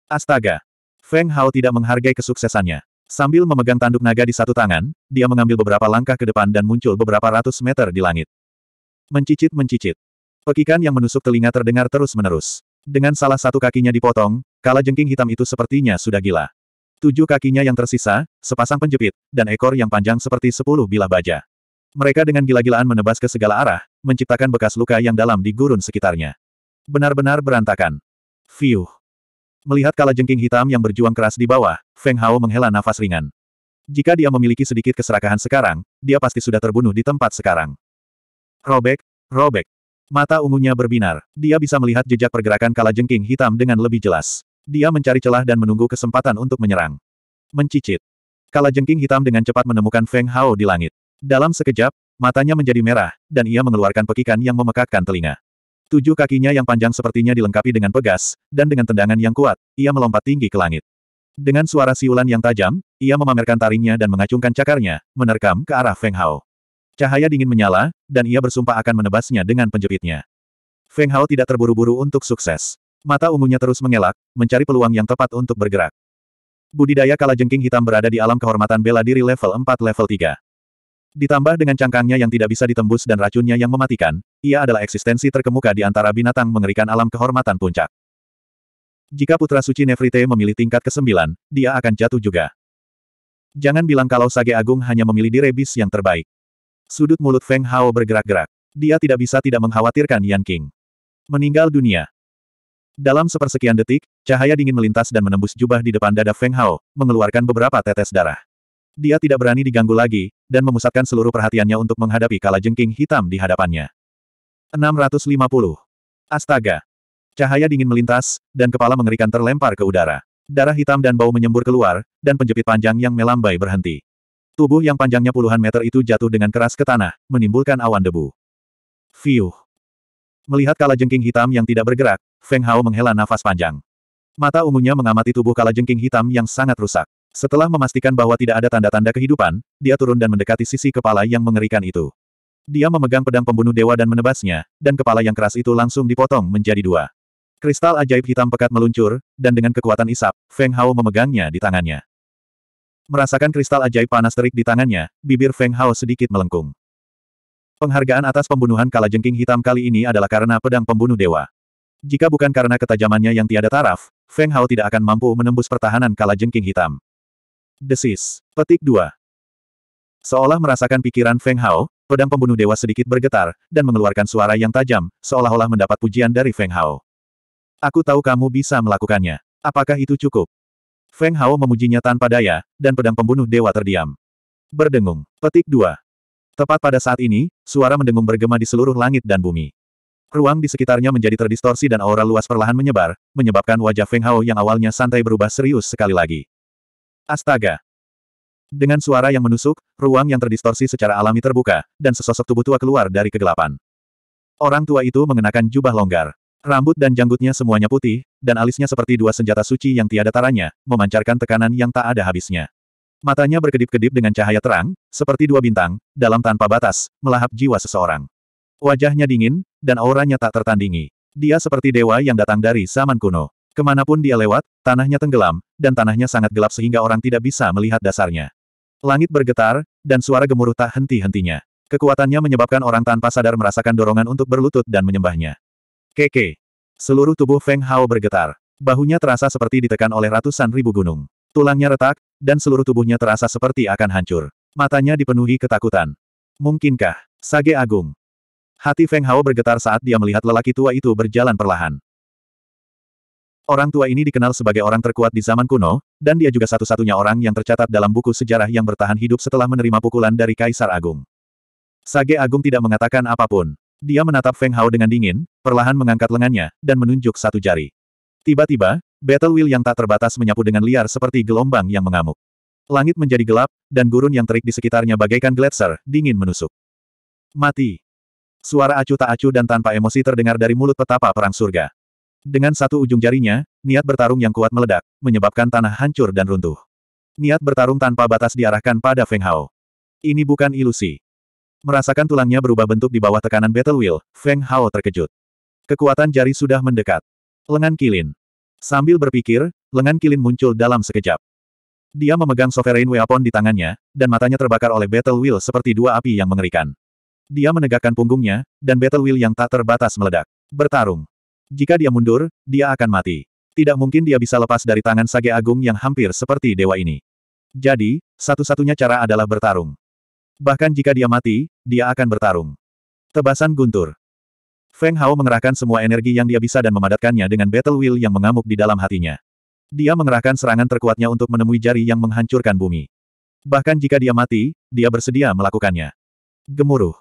Astaga! Feng Hao tidak menghargai kesuksesannya. Sambil memegang tanduk naga di satu tangan, dia mengambil beberapa langkah ke depan dan muncul beberapa ratus meter di langit. Mencicit-mencicit. Pekikan yang menusuk telinga terdengar terus-menerus. Dengan salah satu kakinya dipotong, kala jengking hitam itu sepertinya sudah gila. Tujuh kakinya yang tersisa, sepasang penjepit, dan ekor yang panjang seperti sepuluh bilah baja. Mereka dengan gila-gilaan menebas ke segala arah, menciptakan bekas luka yang dalam di gurun sekitarnya. Benar-benar berantakan. Fiuh. Melihat kala jengking hitam yang berjuang keras di bawah, Feng Hao menghela nafas ringan. Jika dia memiliki sedikit keserakahan sekarang, dia pasti sudah terbunuh di tempat sekarang. Robek, robek. Mata ungunya berbinar. Dia bisa melihat jejak pergerakan kala jengking hitam dengan lebih jelas. Dia mencari celah dan menunggu kesempatan untuk menyerang. Mencicit. Kala jengking hitam dengan cepat menemukan Feng Hao di langit. Dalam sekejap, matanya menjadi merah, dan ia mengeluarkan pekikan yang memekakkan telinga. Tujuh kakinya yang panjang sepertinya dilengkapi dengan pegas, dan dengan tendangan yang kuat, ia melompat tinggi ke langit. Dengan suara siulan yang tajam, ia memamerkan taringnya dan mengacungkan cakarnya, menerkam ke arah Feng Hao. Cahaya dingin menyala, dan ia bersumpah akan menebasnya dengan penjepitnya. Feng Hao tidak terburu-buru untuk sukses. Mata ungunya terus mengelak, mencari peluang yang tepat untuk bergerak. Budidaya kalajengking hitam berada di alam kehormatan bela diri level 4 level 3. Ditambah dengan cangkangnya yang tidak bisa ditembus dan racunnya yang mematikan, ia adalah eksistensi terkemuka di antara binatang mengerikan alam kehormatan puncak. Jika Putra Suci Nefrite memilih tingkat ke-9, dia akan jatuh juga. Jangan bilang kalau Sage Agung hanya memilih direbis yang terbaik. Sudut mulut Feng Hao bergerak-gerak. Dia tidak bisa tidak mengkhawatirkan Yan King. Meninggal dunia. Dalam sepersekian detik, cahaya dingin melintas dan menembus jubah di depan dada Feng Hao, mengeluarkan beberapa tetes darah. Dia tidak berani diganggu lagi, dan memusatkan seluruh perhatiannya untuk menghadapi kala jengking hitam di hadapannya. 650. Astaga! Cahaya dingin melintas, dan kepala mengerikan terlempar ke udara. Darah hitam dan bau menyembur keluar, dan penjepit panjang yang melambai berhenti. Tubuh yang panjangnya puluhan meter itu jatuh dengan keras ke tanah, menimbulkan awan debu. Fiuh! Melihat jengking hitam yang tidak bergerak, Feng Hao menghela nafas panjang. Mata ungunya mengamati tubuh jengking hitam yang sangat rusak. Setelah memastikan bahwa tidak ada tanda-tanda kehidupan, dia turun dan mendekati sisi kepala yang mengerikan itu. Dia memegang pedang pembunuh dewa dan menebasnya, dan kepala yang keras itu langsung dipotong menjadi dua. Kristal ajaib hitam pekat meluncur, dan dengan kekuatan isap, Feng Hao memegangnya di tangannya. Merasakan kristal ajaib panas terik di tangannya, bibir Feng Hao sedikit melengkung. Penghargaan atas pembunuhan Kalajengking Hitam kali ini adalah karena pedang pembunuh dewa. Jika bukan karena ketajamannya yang tiada taraf, Feng Hao tidak akan mampu menembus pertahanan Kalajengking Hitam. Desis. Petik 2. Seolah merasakan pikiran Feng Hao, pedang pembunuh dewa sedikit bergetar, dan mengeluarkan suara yang tajam, seolah-olah mendapat pujian dari Feng Hao. Aku tahu kamu bisa melakukannya. Apakah itu cukup? Feng Hao memujinya tanpa daya, dan pedang pembunuh dewa terdiam. Berdengung. Petik 2. Tepat pada saat ini, suara mendengung bergema di seluruh langit dan bumi. Ruang di sekitarnya menjadi terdistorsi dan aura luas perlahan menyebar, menyebabkan wajah Feng Hao yang awalnya santai berubah serius sekali lagi. Astaga! Dengan suara yang menusuk, ruang yang terdistorsi secara alami terbuka, dan sesosok tubuh tua keluar dari kegelapan. Orang tua itu mengenakan jubah longgar. Rambut dan janggutnya semuanya putih, dan alisnya seperti dua senjata suci yang tiada taranya, memancarkan tekanan yang tak ada habisnya. Matanya berkedip-kedip dengan cahaya terang, seperti dua bintang, dalam tanpa batas, melahap jiwa seseorang. Wajahnya dingin, dan auranya tak tertandingi. Dia seperti dewa yang datang dari zaman kuno. Kemanapun dia lewat, tanahnya tenggelam, dan tanahnya sangat gelap sehingga orang tidak bisa melihat dasarnya. Langit bergetar, dan suara gemuruh tak henti-hentinya. Kekuatannya menyebabkan orang tanpa sadar merasakan dorongan untuk berlutut dan menyembahnya. Keke. Seluruh tubuh Feng Hao bergetar. Bahunya terasa seperti ditekan oleh ratusan ribu gunung. Tulangnya retak, dan seluruh tubuhnya terasa seperti akan hancur. Matanya dipenuhi ketakutan. Mungkinkah? Sage Agung. Hati Feng Hao bergetar saat dia melihat lelaki tua itu berjalan perlahan. Orang tua ini dikenal sebagai orang terkuat di zaman kuno, dan dia juga satu-satunya orang yang tercatat dalam buku sejarah yang bertahan hidup setelah menerima pukulan dari Kaisar Agung. Sage Agung tidak mengatakan apapun. Dia menatap Feng Hao dengan dingin, perlahan mengangkat lengannya, dan menunjuk satu jari. Tiba-tiba, Battle Wheel yang tak terbatas menyapu dengan liar seperti gelombang yang mengamuk. Langit menjadi gelap, dan gurun yang terik di sekitarnya bagaikan gletser, dingin menusuk. Mati. Suara acuh tak acuh dan tanpa emosi terdengar dari mulut petapa perang surga. Dengan satu ujung jarinya, niat bertarung yang kuat meledak, menyebabkan tanah hancur dan runtuh. Niat bertarung tanpa batas diarahkan pada Feng Hao. Ini bukan ilusi. Merasakan tulangnya berubah bentuk di bawah tekanan battle wheel, Feng Hao terkejut. Kekuatan jari sudah mendekat. Lengan kilin. Sambil berpikir, lengan Kilin muncul dalam sekejap. Dia memegang Sovereign Weapon di tangannya, dan matanya terbakar oleh Battle Wheel seperti dua api yang mengerikan. Dia menegakkan punggungnya, dan Battle Wheel yang tak terbatas meledak. Bertarung. Jika dia mundur, dia akan mati. Tidak mungkin dia bisa lepas dari tangan Sage Agung yang hampir seperti dewa ini. Jadi, satu-satunya cara adalah bertarung. Bahkan jika dia mati, dia akan bertarung. Tebasan guntur. Feng Hao mengerahkan semua energi yang dia bisa dan memadatkannya dengan battle will yang mengamuk di dalam hatinya. Dia mengerahkan serangan terkuatnya untuk menemui jari yang menghancurkan bumi. Bahkan jika dia mati, dia bersedia melakukannya. Gemuruh.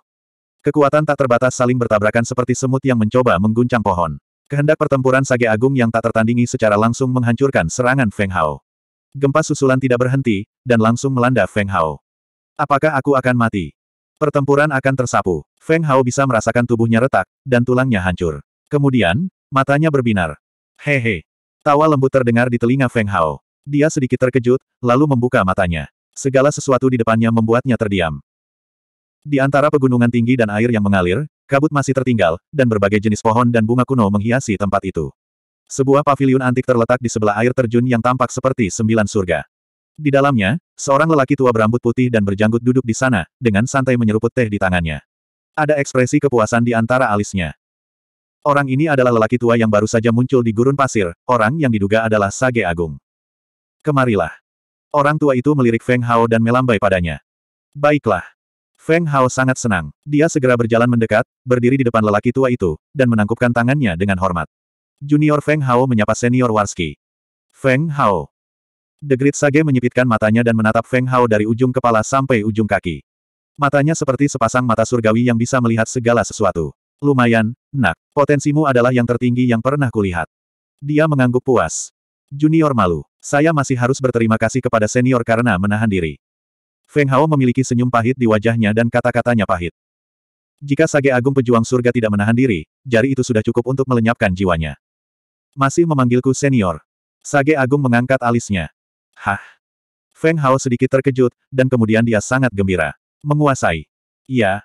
Kekuatan tak terbatas saling bertabrakan seperti semut yang mencoba mengguncang pohon. Kehendak pertempuran Sage Agung yang tak tertandingi secara langsung menghancurkan serangan Feng Hao. Gempa susulan tidak berhenti, dan langsung melanda Feng Hao. Apakah aku akan mati? Pertempuran akan tersapu. Feng Hao bisa merasakan tubuhnya retak, dan tulangnya hancur. Kemudian, matanya berbinar. Hehe. Tawa lembut terdengar di telinga Feng Hao. Dia sedikit terkejut, lalu membuka matanya. Segala sesuatu di depannya membuatnya terdiam. Di antara pegunungan tinggi dan air yang mengalir, kabut masih tertinggal, dan berbagai jenis pohon dan bunga kuno menghiasi tempat itu. Sebuah paviliun antik terletak di sebelah air terjun yang tampak seperti sembilan surga. Di dalamnya, seorang lelaki tua berambut putih dan berjanggut duduk di sana, dengan santai menyeruput teh di tangannya. Ada ekspresi kepuasan di antara alisnya. Orang ini adalah lelaki tua yang baru saja muncul di gurun pasir, orang yang diduga adalah Sage Agung. Kemarilah. Orang tua itu melirik Feng Hao dan melambai padanya. Baiklah. Feng Hao sangat senang. Dia segera berjalan mendekat, berdiri di depan lelaki tua itu, dan menangkupkan tangannya dengan hormat. Junior Feng Hao menyapa senior Warski. Feng Hao. The Great Sage menyipitkan matanya dan menatap Feng Hao dari ujung kepala sampai ujung kaki. Matanya seperti sepasang mata surgawi yang bisa melihat segala sesuatu. Lumayan, nak. Potensimu adalah yang tertinggi yang pernah kulihat. Dia mengangguk puas. Junior malu. Saya masih harus berterima kasih kepada senior karena menahan diri. Feng Hao memiliki senyum pahit di wajahnya dan kata-katanya pahit. Jika Sage Agung Pejuang Surga tidak menahan diri, jari itu sudah cukup untuk melenyapkan jiwanya. Masih memanggilku senior. Sage Agung mengangkat alisnya. Hah? Feng Hao sedikit terkejut, dan kemudian dia sangat gembira. Menguasai. Iya.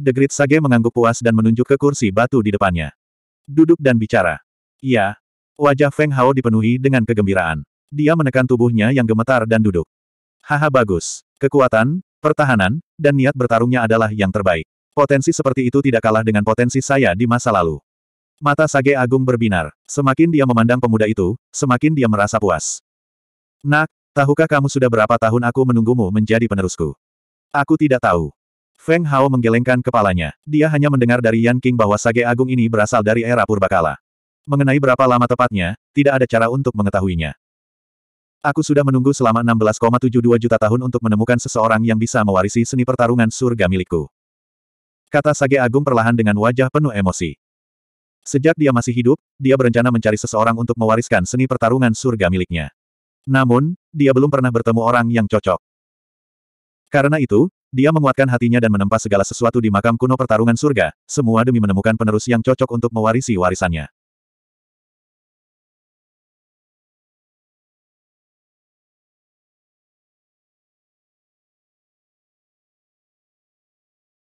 The Great Sage mengangguk puas dan menunjuk ke kursi batu di depannya. Duduk dan bicara. Iya. Wajah Feng Hao dipenuhi dengan kegembiraan. Dia menekan tubuhnya yang gemetar dan duduk. Haha bagus. Kekuatan, pertahanan, dan niat bertarungnya adalah yang terbaik. Potensi seperti itu tidak kalah dengan potensi saya di masa lalu. Mata Sage Agung berbinar. Semakin dia memandang pemuda itu, semakin dia merasa puas. Nak, tahukah kamu sudah berapa tahun aku menunggumu menjadi penerusku? Aku tidak tahu. Feng Hao menggelengkan kepalanya. Dia hanya mendengar dari Yan King bahwa Sage Agung ini berasal dari era purbakala. Mengenai berapa lama tepatnya, tidak ada cara untuk mengetahuinya. Aku sudah menunggu selama 16,72 juta tahun untuk menemukan seseorang yang bisa mewarisi seni pertarungan surga milikku. Kata Sage Agung perlahan dengan wajah penuh emosi. Sejak dia masih hidup, dia berencana mencari seseorang untuk mewariskan seni pertarungan surga miliknya. Namun, dia belum pernah bertemu orang yang cocok. Karena itu, dia menguatkan hatinya dan menempa segala sesuatu di makam kuno pertarungan surga, semua demi menemukan penerus yang cocok untuk mewarisi warisannya.